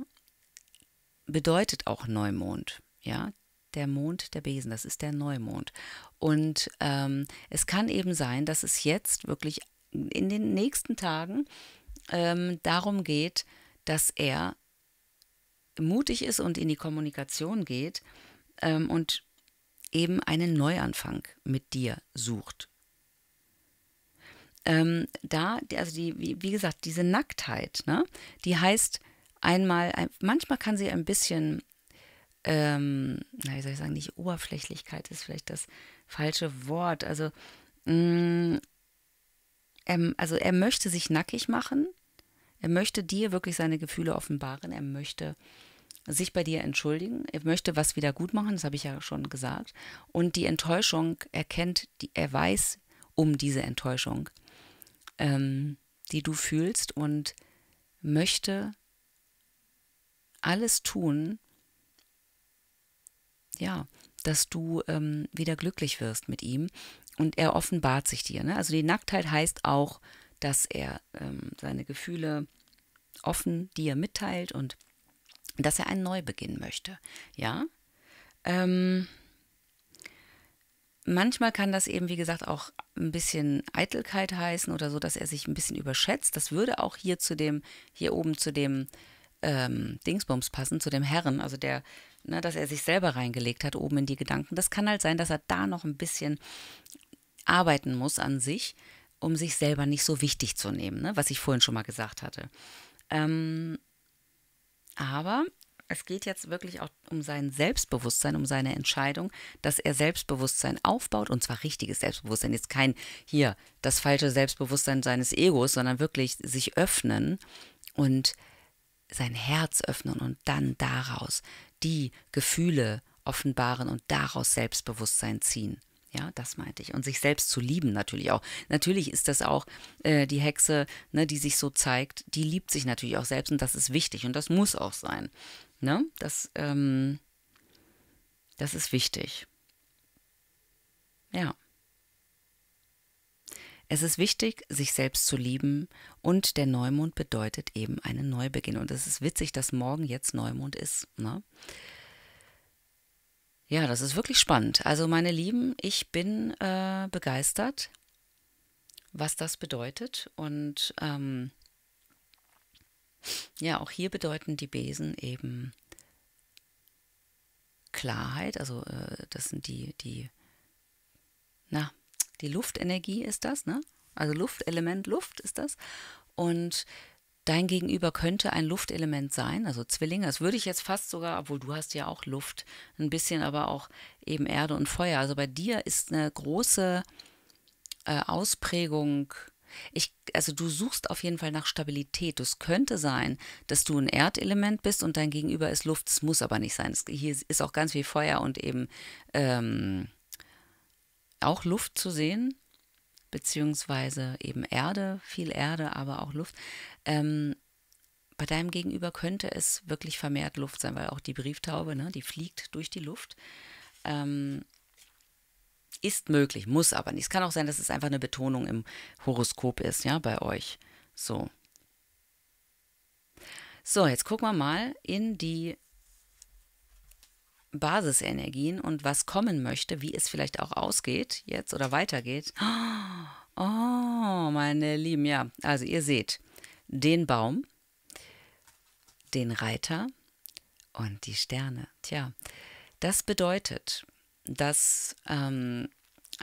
bedeutet auch Neumond, ja? Der Mond der Besen, das ist der Neumond. Und ähm, es kann eben sein, dass es jetzt wirklich in den nächsten Tagen ähm, darum geht, dass er mutig ist und in die Kommunikation geht ähm, und eben einen Neuanfang mit dir sucht. Ähm, da, also die, wie, wie, gesagt, diese Nacktheit, ne, die heißt einmal, manchmal kann sie ein bisschen, ähm, na, wie soll ich sagen, nicht Oberflächlichkeit ist vielleicht das falsche Wort, also, mh, mm, er, also er möchte sich nackig machen, er möchte dir wirklich seine Gefühle offenbaren, er möchte sich bei dir entschuldigen, er möchte was wieder gut machen, das habe ich ja schon gesagt. Und die Enttäuschung erkennt, die, er weiß um diese Enttäuschung, ähm, die du fühlst und möchte alles tun, ja, dass du ähm, wieder glücklich wirst mit ihm. Und er offenbart sich dir. Ne? Also die Nacktheit heißt auch, dass er ähm, seine Gefühle offen dir mitteilt und dass er einen Neubeginn möchte. Ja. Ähm, manchmal kann das eben, wie gesagt, auch ein bisschen Eitelkeit heißen oder so, dass er sich ein bisschen überschätzt. Das würde auch hier zu dem, hier oben zu dem ähm, Dingsbums passen, zu dem Herren, also der, ne, dass er sich selber reingelegt hat, oben in die Gedanken. Das kann halt sein, dass er da noch ein bisschen arbeiten muss an sich, um sich selber nicht so wichtig zu nehmen, ne? was ich vorhin schon mal gesagt hatte. Ähm, aber es geht jetzt wirklich auch um sein Selbstbewusstsein, um seine Entscheidung, dass er Selbstbewusstsein aufbaut und zwar richtiges Selbstbewusstsein. Jetzt kein hier das falsche Selbstbewusstsein seines Egos, sondern wirklich sich öffnen und sein Herz öffnen und dann daraus die Gefühle offenbaren und daraus Selbstbewusstsein ziehen. Ja, das meinte ich. Und sich selbst zu lieben natürlich auch. Natürlich ist das auch äh, die Hexe, ne, die sich so zeigt, die liebt sich natürlich auch selbst und das ist wichtig und das muss auch sein. Ne? Das, ähm, das ist wichtig. Ja. Es ist wichtig, sich selbst zu lieben und der Neumond bedeutet eben einen Neubeginn. Und es ist witzig, dass morgen jetzt Neumond ist. Ne? Ja, das ist wirklich spannend. Also meine Lieben, ich bin äh, begeistert, was das bedeutet. Und ähm, ja, auch hier bedeuten die Besen eben Klarheit. Also äh, das sind die, die, na, die Luftenergie ist das, ne? Also Luftelement Luft ist das. Und Dein Gegenüber könnte ein Luftelement sein, also Zwillinge. Das würde ich jetzt fast sogar, obwohl du hast ja auch Luft, ein bisschen aber auch eben Erde und Feuer. Also bei dir ist eine große äh, Ausprägung. Ich, also du suchst auf jeden Fall nach Stabilität. Es könnte sein, dass du ein Erdelement bist und dein Gegenüber ist Luft. Es muss aber nicht sein. Es, hier ist auch ganz viel Feuer und eben ähm, auch Luft zu sehen beziehungsweise eben Erde, viel Erde, aber auch Luft. Ähm, bei deinem Gegenüber könnte es wirklich vermehrt Luft sein, weil auch die Brieftaube, ne, die fliegt durch die Luft. Ähm, ist möglich, muss aber nicht. Es kann auch sein, dass es einfach eine Betonung im Horoskop ist, ja, bei euch. So. So, jetzt gucken wir mal in die Basisenergien und was kommen möchte, wie es vielleicht auch ausgeht jetzt oder weitergeht. Oh, meine Lieben, ja, also ihr seht den Baum, den Reiter und die Sterne. Tja, das bedeutet, dass, ähm,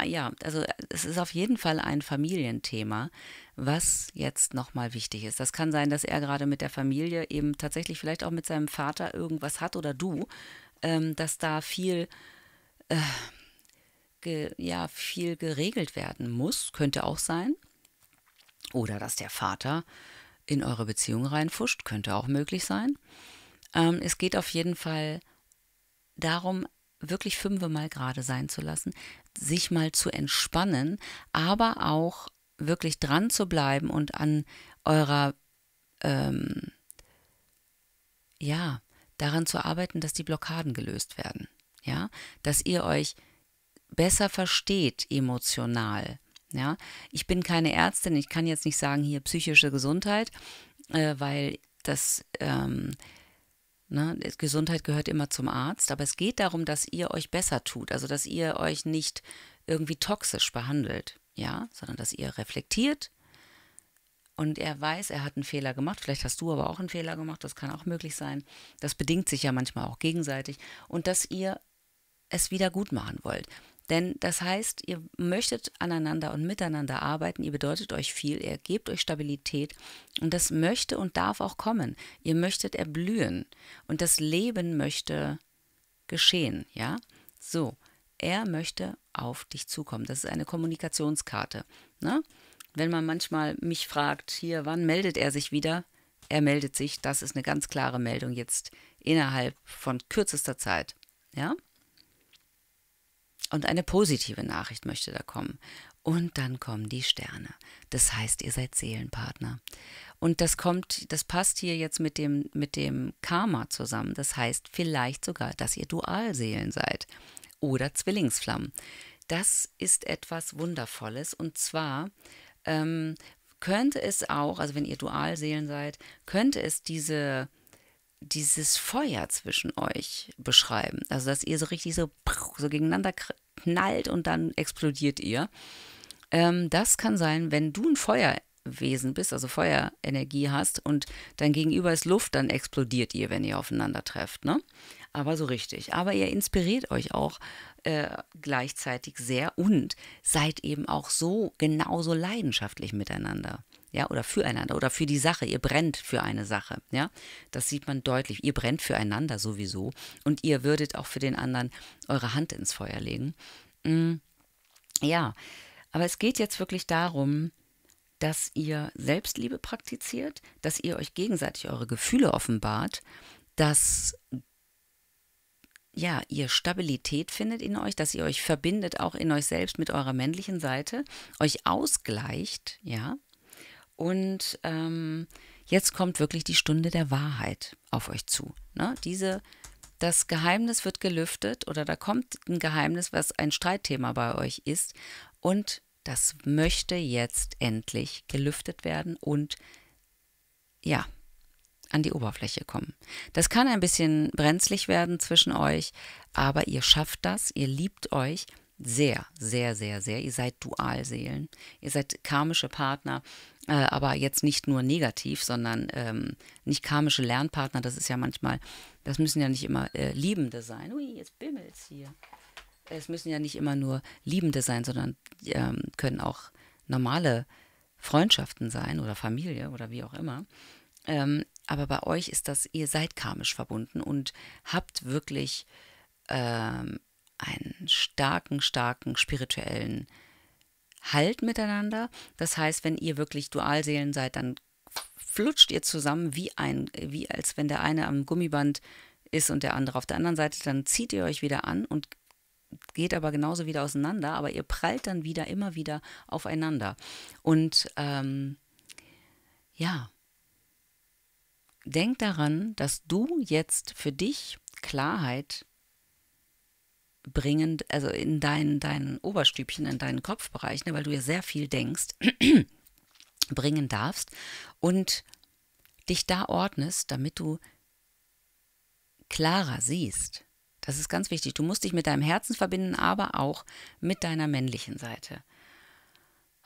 ja, also es ist auf jeden Fall ein Familienthema, was jetzt nochmal wichtig ist. Das kann sein, dass er gerade mit der Familie eben tatsächlich vielleicht auch mit seinem Vater irgendwas hat oder du ähm, dass da viel, äh, ge, ja, viel geregelt werden muss, könnte auch sein. Oder dass der Vater in eure Beziehung reinfuscht, könnte auch möglich sein. Ähm, es geht auf jeden Fall darum, wirklich fünfmal gerade sein zu lassen, sich mal zu entspannen, aber auch wirklich dran zu bleiben und an eurer ähm, ja, daran zu arbeiten, dass die Blockaden gelöst werden. Ja, dass ihr euch besser versteht emotional. Ja, ich bin keine Ärztin, ich kann jetzt nicht sagen hier psychische Gesundheit, äh, weil das ähm, Ne, Gesundheit gehört immer zum Arzt, aber es geht darum, dass ihr euch besser tut, also dass ihr euch nicht irgendwie toxisch behandelt, ja, sondern dass ihr reflektiert, und er weiß, er hat einen Fehler gemacht. Vielleicht hast du aber auch einen Fehler gemacht, das kann auch möglich sein. Das bedingt sich ja manchmal auch gegenseitig. Und dass ihr es wieder gut machen wollt. Denn das heißt, ihr möchtet aneinander und miteinander arbeiten, ihr bedeutet euch viel, ihr gebt euch Stabilität und das möchte und darf auch kommen. Ihr möchtet erblühen und das Leben möchte geschehen, ja? So, er möchte auf dich zukommen. Das ist eine Kommunikationskarte. Ne? wenn man manchmal mich fragt, hier, wann meldet er sich wieder? Er meldet sich, das ist eine ganz klare Meldung jetzt innerhalb von kürzester Zeit. Ja? Und eine positive Nachricht möchte da kommen. Und dann kommen die Sterne. Das heißt, ihr seid Seelenpartner. Und das kommt, das passt hier jetzt mit dem, mit dem Karma zusammen. Das heißt vielleicht sogar, dass ihr Dualseelen seid oder Zwillingsflammen. Das ist etwas Wundervolles und zwar ähm, könnte es auch, also wenn ihr Dualseelen seid, könnte es diese dieses Feuer zwischen euch beschreiben. Also, dass ihr so richtig so, so gegeneinander knallt und dann explodiert ihr. Ähm, das kann sein, wenn du ein Feuerwesen bist, also Feuerenergie hast und dein Gegenüber ist Luft, dann explodiert ihr, wenn ihr aufeinander trefft. Ne? Aber so richtig. Aber ihr inspiriert euch auch äh, gleichzeitig sehr und seid eben auch so genauso leidenschaftlich miteinander. Ja, oder füreinander oder für die Sache. Ihr brennt für eine Sache. Ja, das sieht man deutlich. Ihr brennt füreinander sowieso und ihr würdet auch für den anderen eure Hand ins Feuer legen. Mm, ja, aber es geht jetzt wirklich darum, dass ihr Selbstliebe praktiziert, dass ihr euch gegenseitig eure Gefühle offenbart, dass ja, ihr Stabilität findet in euch, dass ihr euch verbindet, auch in euch selbst mit eurer männlichen Seite, euch ausgleicht, ja. Und ähm, jetzt kommt wirklich die Stunde der Wahrheit auf euch zu. Ne? Diese, das Geheimnis wird gelüftet oder da kommt ein Geheimnis, was ein Streitthema bei euch ist. Und das möchte jetzt endlich gelüftet werden und ja, an die Oberfläche kommen. Das kann ein bisschen brenzlig werden zwischen euch, aber ihr schafft das, ihr liebt euch sehr, sehr, sehr, sehr. Ihr seid Dualseelen, ihr seid karmische Partner, äh, aber jetzt nicht nur negativ, sondern ähm, nicht karmische Lernpartner, das ist ja manchmal, das müssen ja nicht immer äh, Liebende sein. Ui, jetzt bimmelt's hier. Es müssen ja nicht immer nur Liebende sein, sondern ähm, können auch normale Freundschaften sein oder Familie oder wie auch immer. Ähm, aber bei euch ist das, ihr seid karmisch verbunden und habt wirklich ähm, einen starken, starken spirituellen Halt miteinander. Das heißt, wenn ihr wirklich Dualseelen seid, dann flutscht ihr zusammen wie ein, wie als wenn der eine am Gummiband ist und der andere auf der anderen Seite, dann zieht ihr euch wieder an und geht aber genauso wieder auseinander, aber ihr prallt dann wieder immer wieder aufeinander. Und ähm, ja, denk daran, dass du jetzt für dich Klarheit bringend, also in dein, dein Oberstübchen, in deinen Kopfbereich, ne, weil du ja sehr viel denkst, bringen darfst und dich da ordnest, damit du klarer siehst. Das ist ganz wichtig. Du musst dich mit deinem Herzen verbinden, aber auch mit deiner männlichen Seite.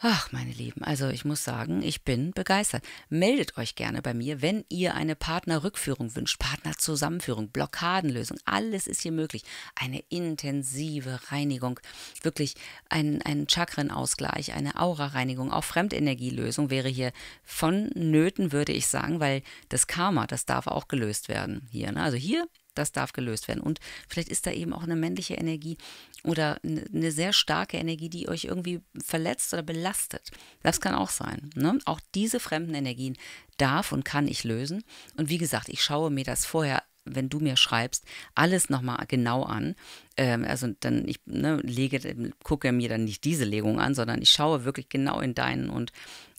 Ach, meine Lieben, also ich muss sagen, ich bin begeistert. Meldet euch gerne bei mir, wenn ihr eine Partnerrückführung wünscht, Partnerzusammenführung, Blockadenlösung, alles ist hier möglich. Eine intensive Reinigung, wirklich ein, ein Chakrenausgleich, eine Aura-Reinigung, auch Fremdenergielösung wäre hier vonnöten, würde ich sagen, weil das Karma, das darf auch gelöst werden hier. Ne? Also hier das darf gelöst werden. Und vielleicht ist da eben auch eine männliche Energie oder eine sehr starke Energie, die euch irgendwie verletzt oder belastet. Das kann auch sein. Ne? Auch diese fremden Energien darf und kann ich lösen. Und wie gesagt, ich schaue mir das vorher wenn du mir schreibst, alles nochmal genau an. Ähm, also dann, ich ne, lege, gucke mir dann nicht diese Legung an, sondern ich schaue wirklich genau in deinen und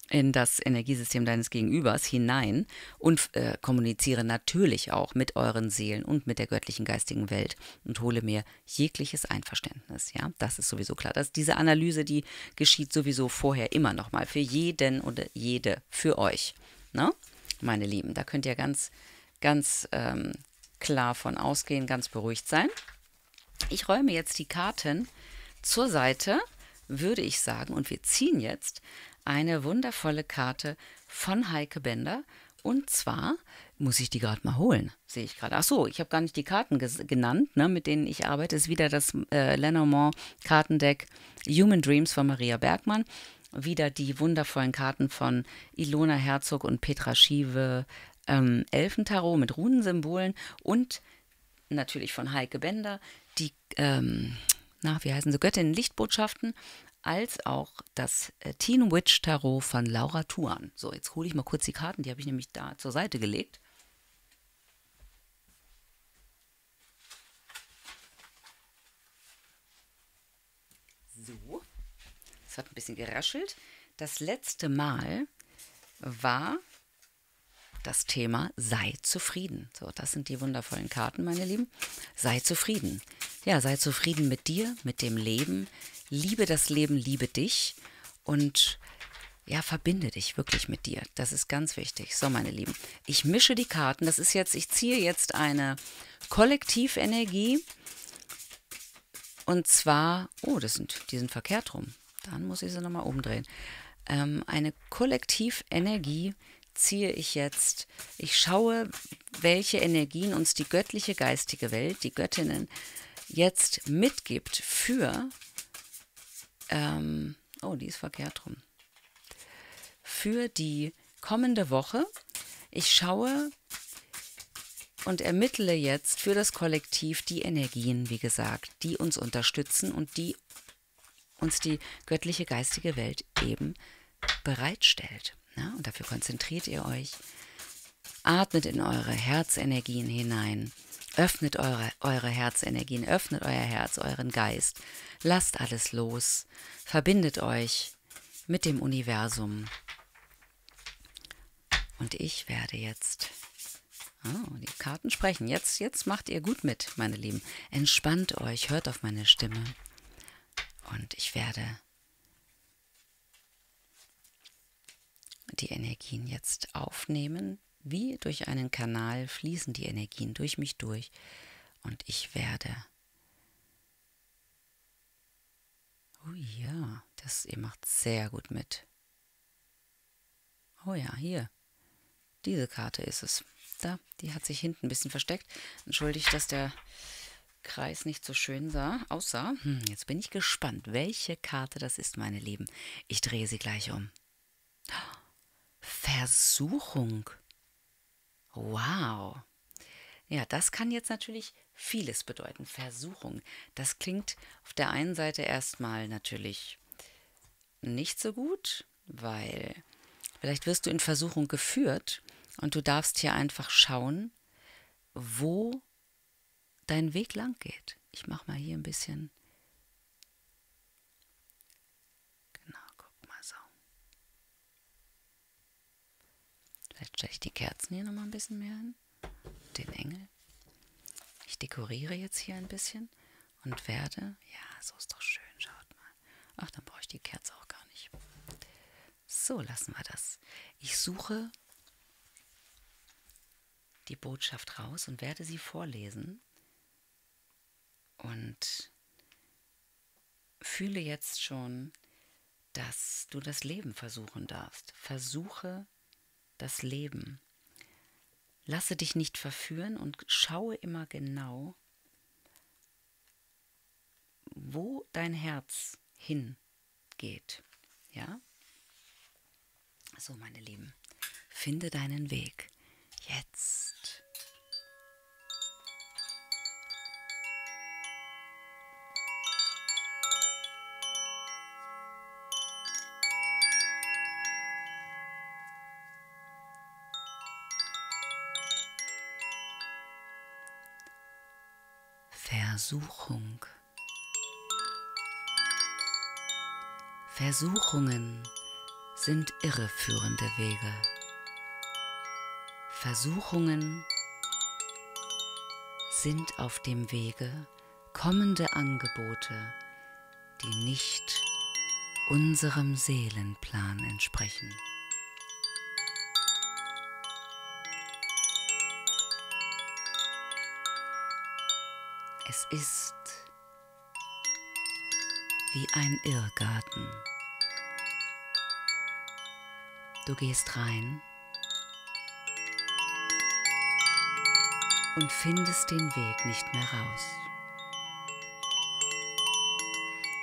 in das Energiesystem deines Gegenübers hinein und äh, kommuniziere natürlich auch mit euren Seelen und mit der göttlichen geistigen Welt und hole mir jegliches Einverständnis. Ja, das ist sowieso klar. Dass diese Analyse, die geschieht sowieso vorher immer nochmal für jeden oder äh, jede, für euch. Ne? Meine Lieben, da könnt ihr ganz, ganz ähm, klar von ausgehen, ganz beruhigt sein. Ich räume jetzt die Karten zur Seite, würde ich sagen, und wir ziehen jetzt eine wundervolle Karte von Heike Bender. Und zwar muss ich die gerade mal holen, sehe ich gerade. Ach so, ich habe gar nicht die Karten genannt, ne, mit denen ich arbeite. Es ist wieder das äh, Lenormand Kartendeck Human Dreams von Maria Bergmann. Wieder die wundervollen Karten von Ilona Herzog und Petra Schiewe. Ähm, Elfentarot mit Runensymbolen und natürlich von Heike Bender die, ähm, na, wie heißen sie, Göttinnen Lichtbotschaften als auch das äh, Teen Witch Tarot von Laura Thuan. So, jetzt hole ich mal kurz die Karten, die habe ich nämlich da zur Seite gelegt. So, es hat ein bisschen geraschelt. Das letzte Mal war das Thema sei zufrieden. So, das sind die wundervollen Karten, meine Lieben. Sei zufrieden. Ja, sei zufrieden mit dir, mit dem Leben, liebe das Leben, liebe dich und ja, verbinde dich wirklich mit dir. Das ist ganz wichtig. So, meine Lieben, ich mische die Karten. Das ist jetzt, ich ziehe jetzt eine Kollektivenergie. Und zwar, oh, das sind, die sind verkehrt rum. Dann muss ich sie nochmal umdrehen. Ähm, eine Kollektivenergie ziehe ich jetzt. Ich schaue, welche Energien uns die göttliche geistige Welt, die Göttinnen, jetzt mitgibt für ähm, oh, die ist verkehrt rum, für die kommende Woche. Ich schaue und ermittle jetzt für das Kollektiv die Energien, wie gesagt, die uns unterstützen und die uns die göttliche geistige Welt eben bereitstellt. Ja, ne? und dafür konzentriert ihr euch, atmet in eure Herzenergien hinein Öffnet eure, eure Herzenergien, öffnet euer Herz, euren Geist. Lasst alles los. Verbindet euch mit dem Universum. Und ich werde jetzt. Oh, die Karten sprechen. Jetzt, jetzt macht ihr gut mit, meine Lieben. Entspannt euch, hört auf meine Stimme. Und ich werde die Energien jetzt aufnehmen wie durch einen Kanal fließen die Energien durch mich durch und ich werde. Oh ja, das, ihr macht sehr gut mit. Oh ja, hier. Diese Karte ist es. Da, die hat sich hinten ein bisschen versteckt. Entschuldigt, dass der Kreis nicht so schön sah, aussah. Hm, jetzt bin ich gespannt, welche Karte das ist, meine Lieben. Ich drehe sie gleich um. Versuchung. Wow. Ja, das kann jetzt natürlich vieles bedeuten. Versuchung. Das klingt auf der einen Seite erstmal natürlich nicht so gut, weil vielleicht wirst du in Versuchung geführt und du darfst hier einfach schauen, wo dein Weg lang geht. Ich mache mal hier ein bisschen Vielleicht stelle ich die Kerzen hier nochmal ein bisschen mehr hin. Den Engel. Ich dekoriere jetzt hier ein bisschen und werde. Ja, so ist doch schön, schaut mal. Ach, dann brauche ich die Kerze auch gar nicht. So lassen wir das. Ich suche die Botschaft raus und werde sie vorlesen. Und fühle jetzt schon, dass du das Leben versuchen darfst. Versuche das Leben. Lasse dich nicht verführen und schaue immer genau, wo dein Herz hingeht. Ja? So, meine Lieben, finde deinen Weg. Jetzt. Versuchung. Versuchungen sind irreführende Wege. Versuchungen sind auf dem Wege kommende Angebote, die nicht unserem Seelenplan entsprechen. Es ist wie ein Irrgarten. Du gehst rein und findest den Weg nicht mehr raus.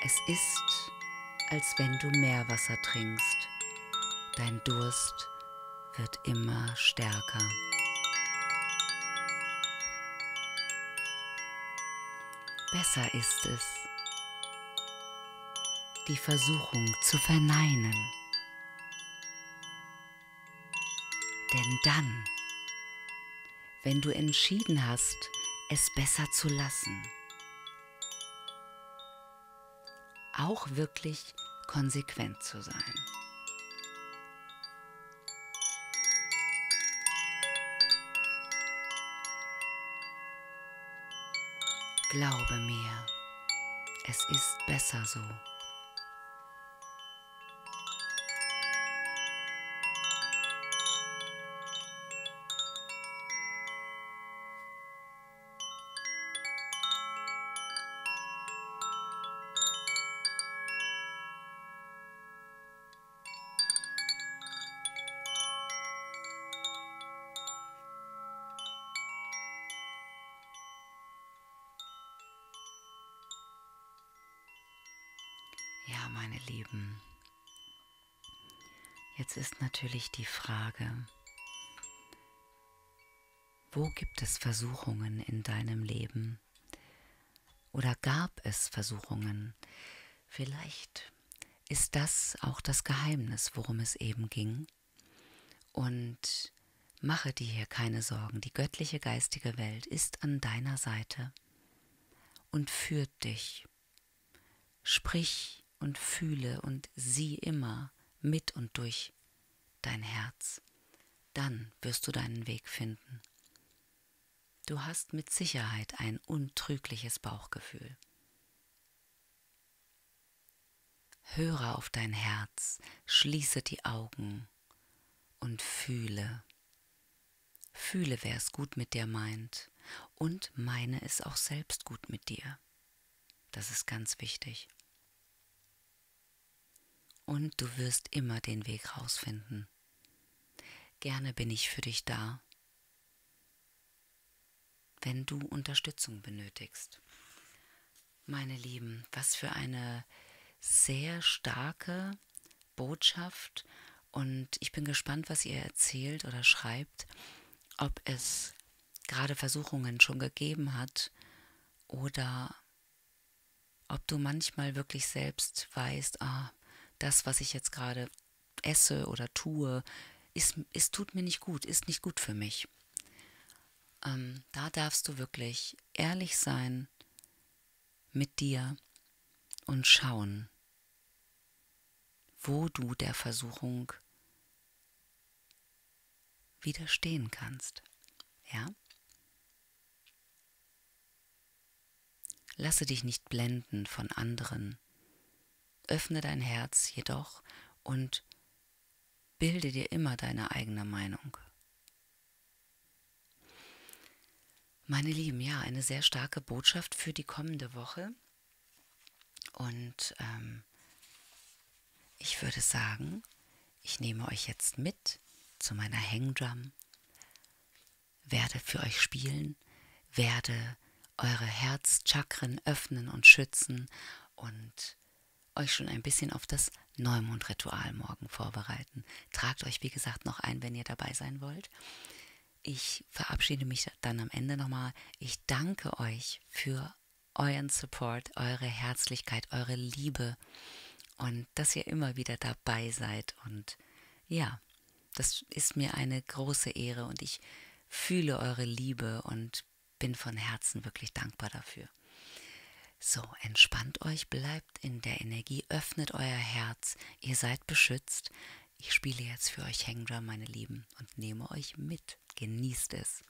Es ist, als wenn du Meerwasser trinkst. Dein Durst wird immer stärker. besser ist es, die Versuchung zu verneinen. Denn dann, wenn du entschieden hast, es besser zu lassen, auch wirklich konsequent zu sein. Glaube mir, es ist besser so. natürlich die Frage, wo gibt es Versuchungen in deinem Leben? Oder gab es Versuchungen? Vielleicht ist das auch das Geheimnis, worum es eben ging. Und mache dir hier keine Sorgen, die göttliche geistige Welt ist an deiner Seite und führt dich. Sprich und fühle und sieh immer mit und durch dein Herz, dann wirst du deinen Weg finden. Du hast mit Sicherheit ein untrügliches Bauchgefühl. Höre auf dein Herz, schließe die Augen und fühle. Fühle, wer es gut mit dir meint und meine es auch selbst gut mit dir. Das ist ganz wichtig. Und du wirst immer den Weg rausfinden. Gerne bin ich für dich da, wenn du Unterstützung benötigst. Meine Lieben, was für eine sehr starke Botschaft und ich bin gespannt, was ihr erzählt oder schreibt, ob es gerade Versuchungen schon gegeben hat oder ob du manchmal wirklich selbst weißt, ah, das, was ich jetzt gerade esse oder tue, ist, es tut mir nicht gut, ist nicht gut für mich. Ähm, da darfst du wirklich ehrlich sein mit dir und schauen, wo du der Versuchung widerstehen kannst. Ja? Lasse dich nicht blenden von anderen. Öffne dein Herz jedoch und Bilde dir immer deine eigene Meinung. Meine Lieben, ja, eine sehr starke Botschaft für die kommende Woche. Und ähm, ich würde sagen, ich nehme euch jetzt mit zu meiner Hangdrum, werde für euch spielen, werde eure Herzchakren öffnen und schützen und euch schon ein bisschen auf das Neumondritual morgen vorbereiten. Tragt euch, wie gesagt, noch ein, wenn ihr dabei sein wollt. Ich verabschiede mich dann am Ende nochmal. Ich danke euch für euren Support, eure Herzlichkeit, eure Liebe und dass ihr immer wieder dabei seid. Und ja, das ist mir eine große Ehre und ich fühle eure Liebe und bin von Herzen wirklich dankbar dafür. So, entspannt euch, bleibt in der Energie, öffnet euer Herz, ihr seid beschützt. Ich spiele jetzt für euch Hangdrum, meine Lieben, und nehme euch mit. Genießt es.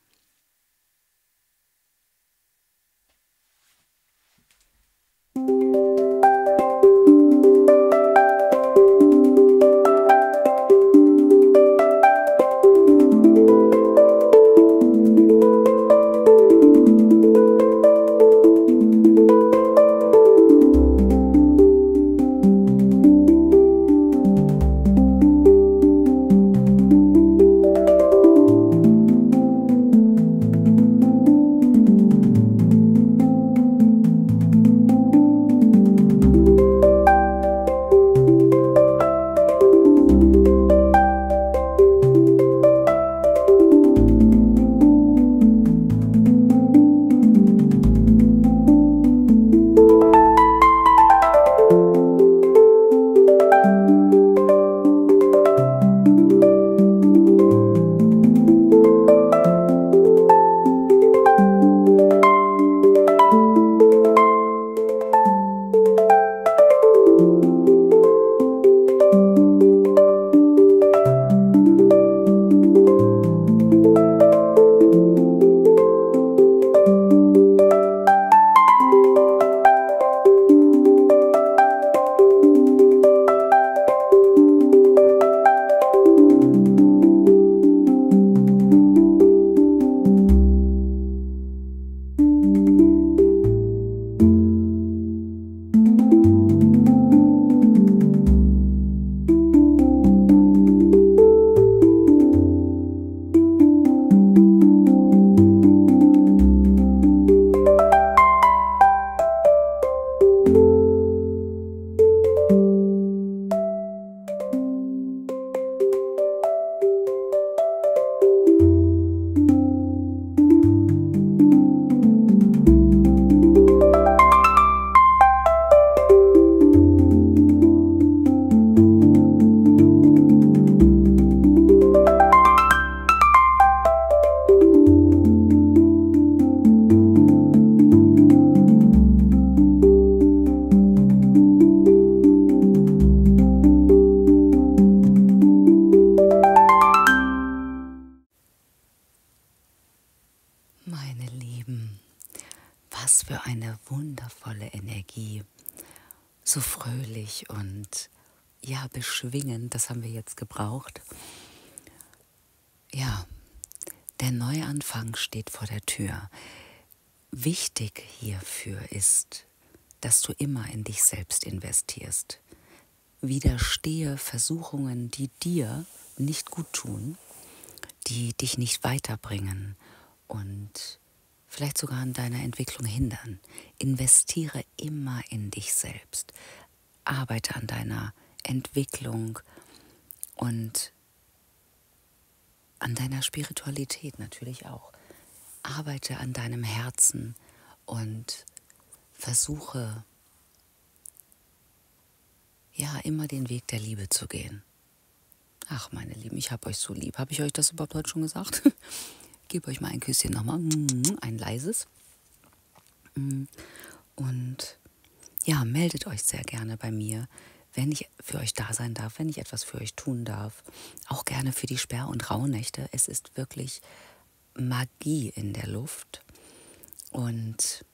widerstehe Versuchungen, die dir nicht gut tun, die dich nicht weiterbringen und vielleicht sogar an deiner Entwicklung hindern. Investiere immer in dich selbst. Arbeite an deiner Entwicklung und an deiner Spiritualität natürlich auch. Arbeite an deinem Herzen und versuche ja, immer den Weg der Liebe zu gehen. Ach, meine Lieben, ich habe euch so lieb. Habe ich euch das überhaupt heute schon gesagt? Gebe euch mal ein Küsschen nochmal, ein leises. Mm. Und ja, meldet euch sehr gerne bei mir, wenn ich für euch da sein darf, wenn ich etwas für euch tun darf. Auch gerne für die Sperr- und Rauhnächte. Es ist wirklich Magie in der Luft. Und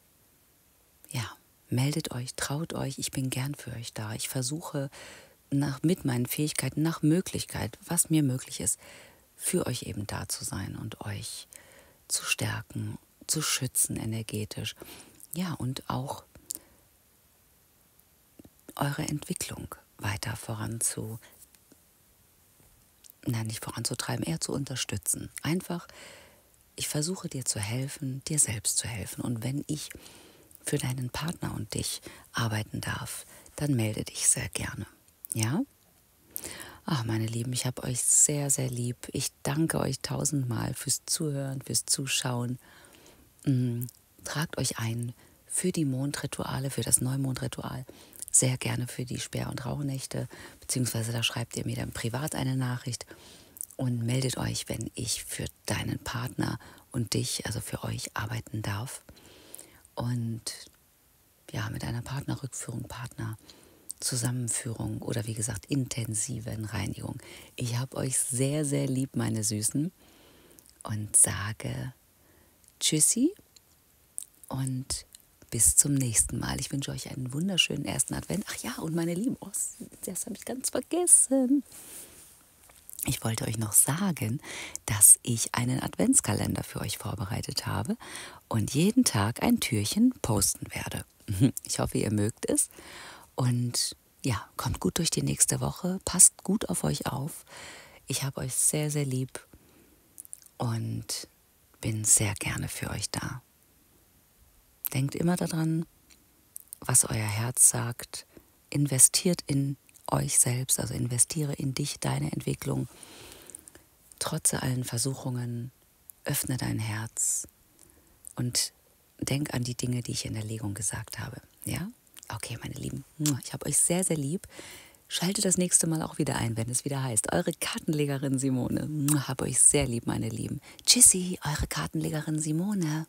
ja, meldet euch, traut euch, ich bin gern für euch da. Ich versuche nach, mit meinen Fähigkeiten, nach Möglichkeit, was mir möglich ist, für euch eben da zu sein und euch zu stärken, zu schützen energetisch. Ja, und auch eure Entwicklung weiter voranzu. Nein, nicht voranzutreiben, eher zu unterstützen. Einfach, ich versuche dir zu helfen, dir selbst zu helfen. Und wenn ich für deinen Partner und dich arbeiten darf, dann melde dich sehr gerne. Ja? Ach, meine Lieben, ich habe euch sehr, sehr lieb. Ich danke euch tausendmal fürs Zuhören, fürs Zuschauen. Mhm. Tragt euch ein für die Mondrituale, für das Neumondritual. Sehr gerne für die Sperr- und Rauhnächte, beziehungsweise da schreibt ihr mir dann privat eine Nachricht und meldet euch, wenn ich für deinen Partner und dich, also für euch, arbeiten darf. Und ja, mit einer Partnerrückführung, Partner. Zusammenführung oder wie gesagt intensiven Reinigung. Ich habe euch sehr, sehr lieb, meine Süßen, und sage Tschüssi und bis zum nächsten Mal. Ich wünsche euch einen wunderschönen ersten Advent. Ach ja, und meine Lieben, oh, das habe ich ganz vergessen. Ich wollte euch noch sagen, dass ich einen Adventskalender für euch vorbereitet habe und jeden Tag ein Türchen posten werde. Ich hoffe, ihr mögt es. Und ja, kommt gut durch die nächste Woche, passt gut auf euch auf. Ich habe euch sehr, sehr lieb und bin sehr gerne für euch da. Denkt immer daran, was euer Herz sagt. Investiert in euch selbst, also investiere in dich, deine Entwicklung. Trotze allen Versuchungen, öffne dein Herz und denk an die Dinge, die ich in der Legung gesagt habe. Ja? Okay, meine Lieben, ich habe euch sehr, sehr lieb. Schalte das nächste Mal auch wieder ein, wenn es wieder heißt. Eure Kartenlegerin Simone. Habe euch sehr lieb, meine Lieben. Tschüssi, eure Kartenlegerin Simone.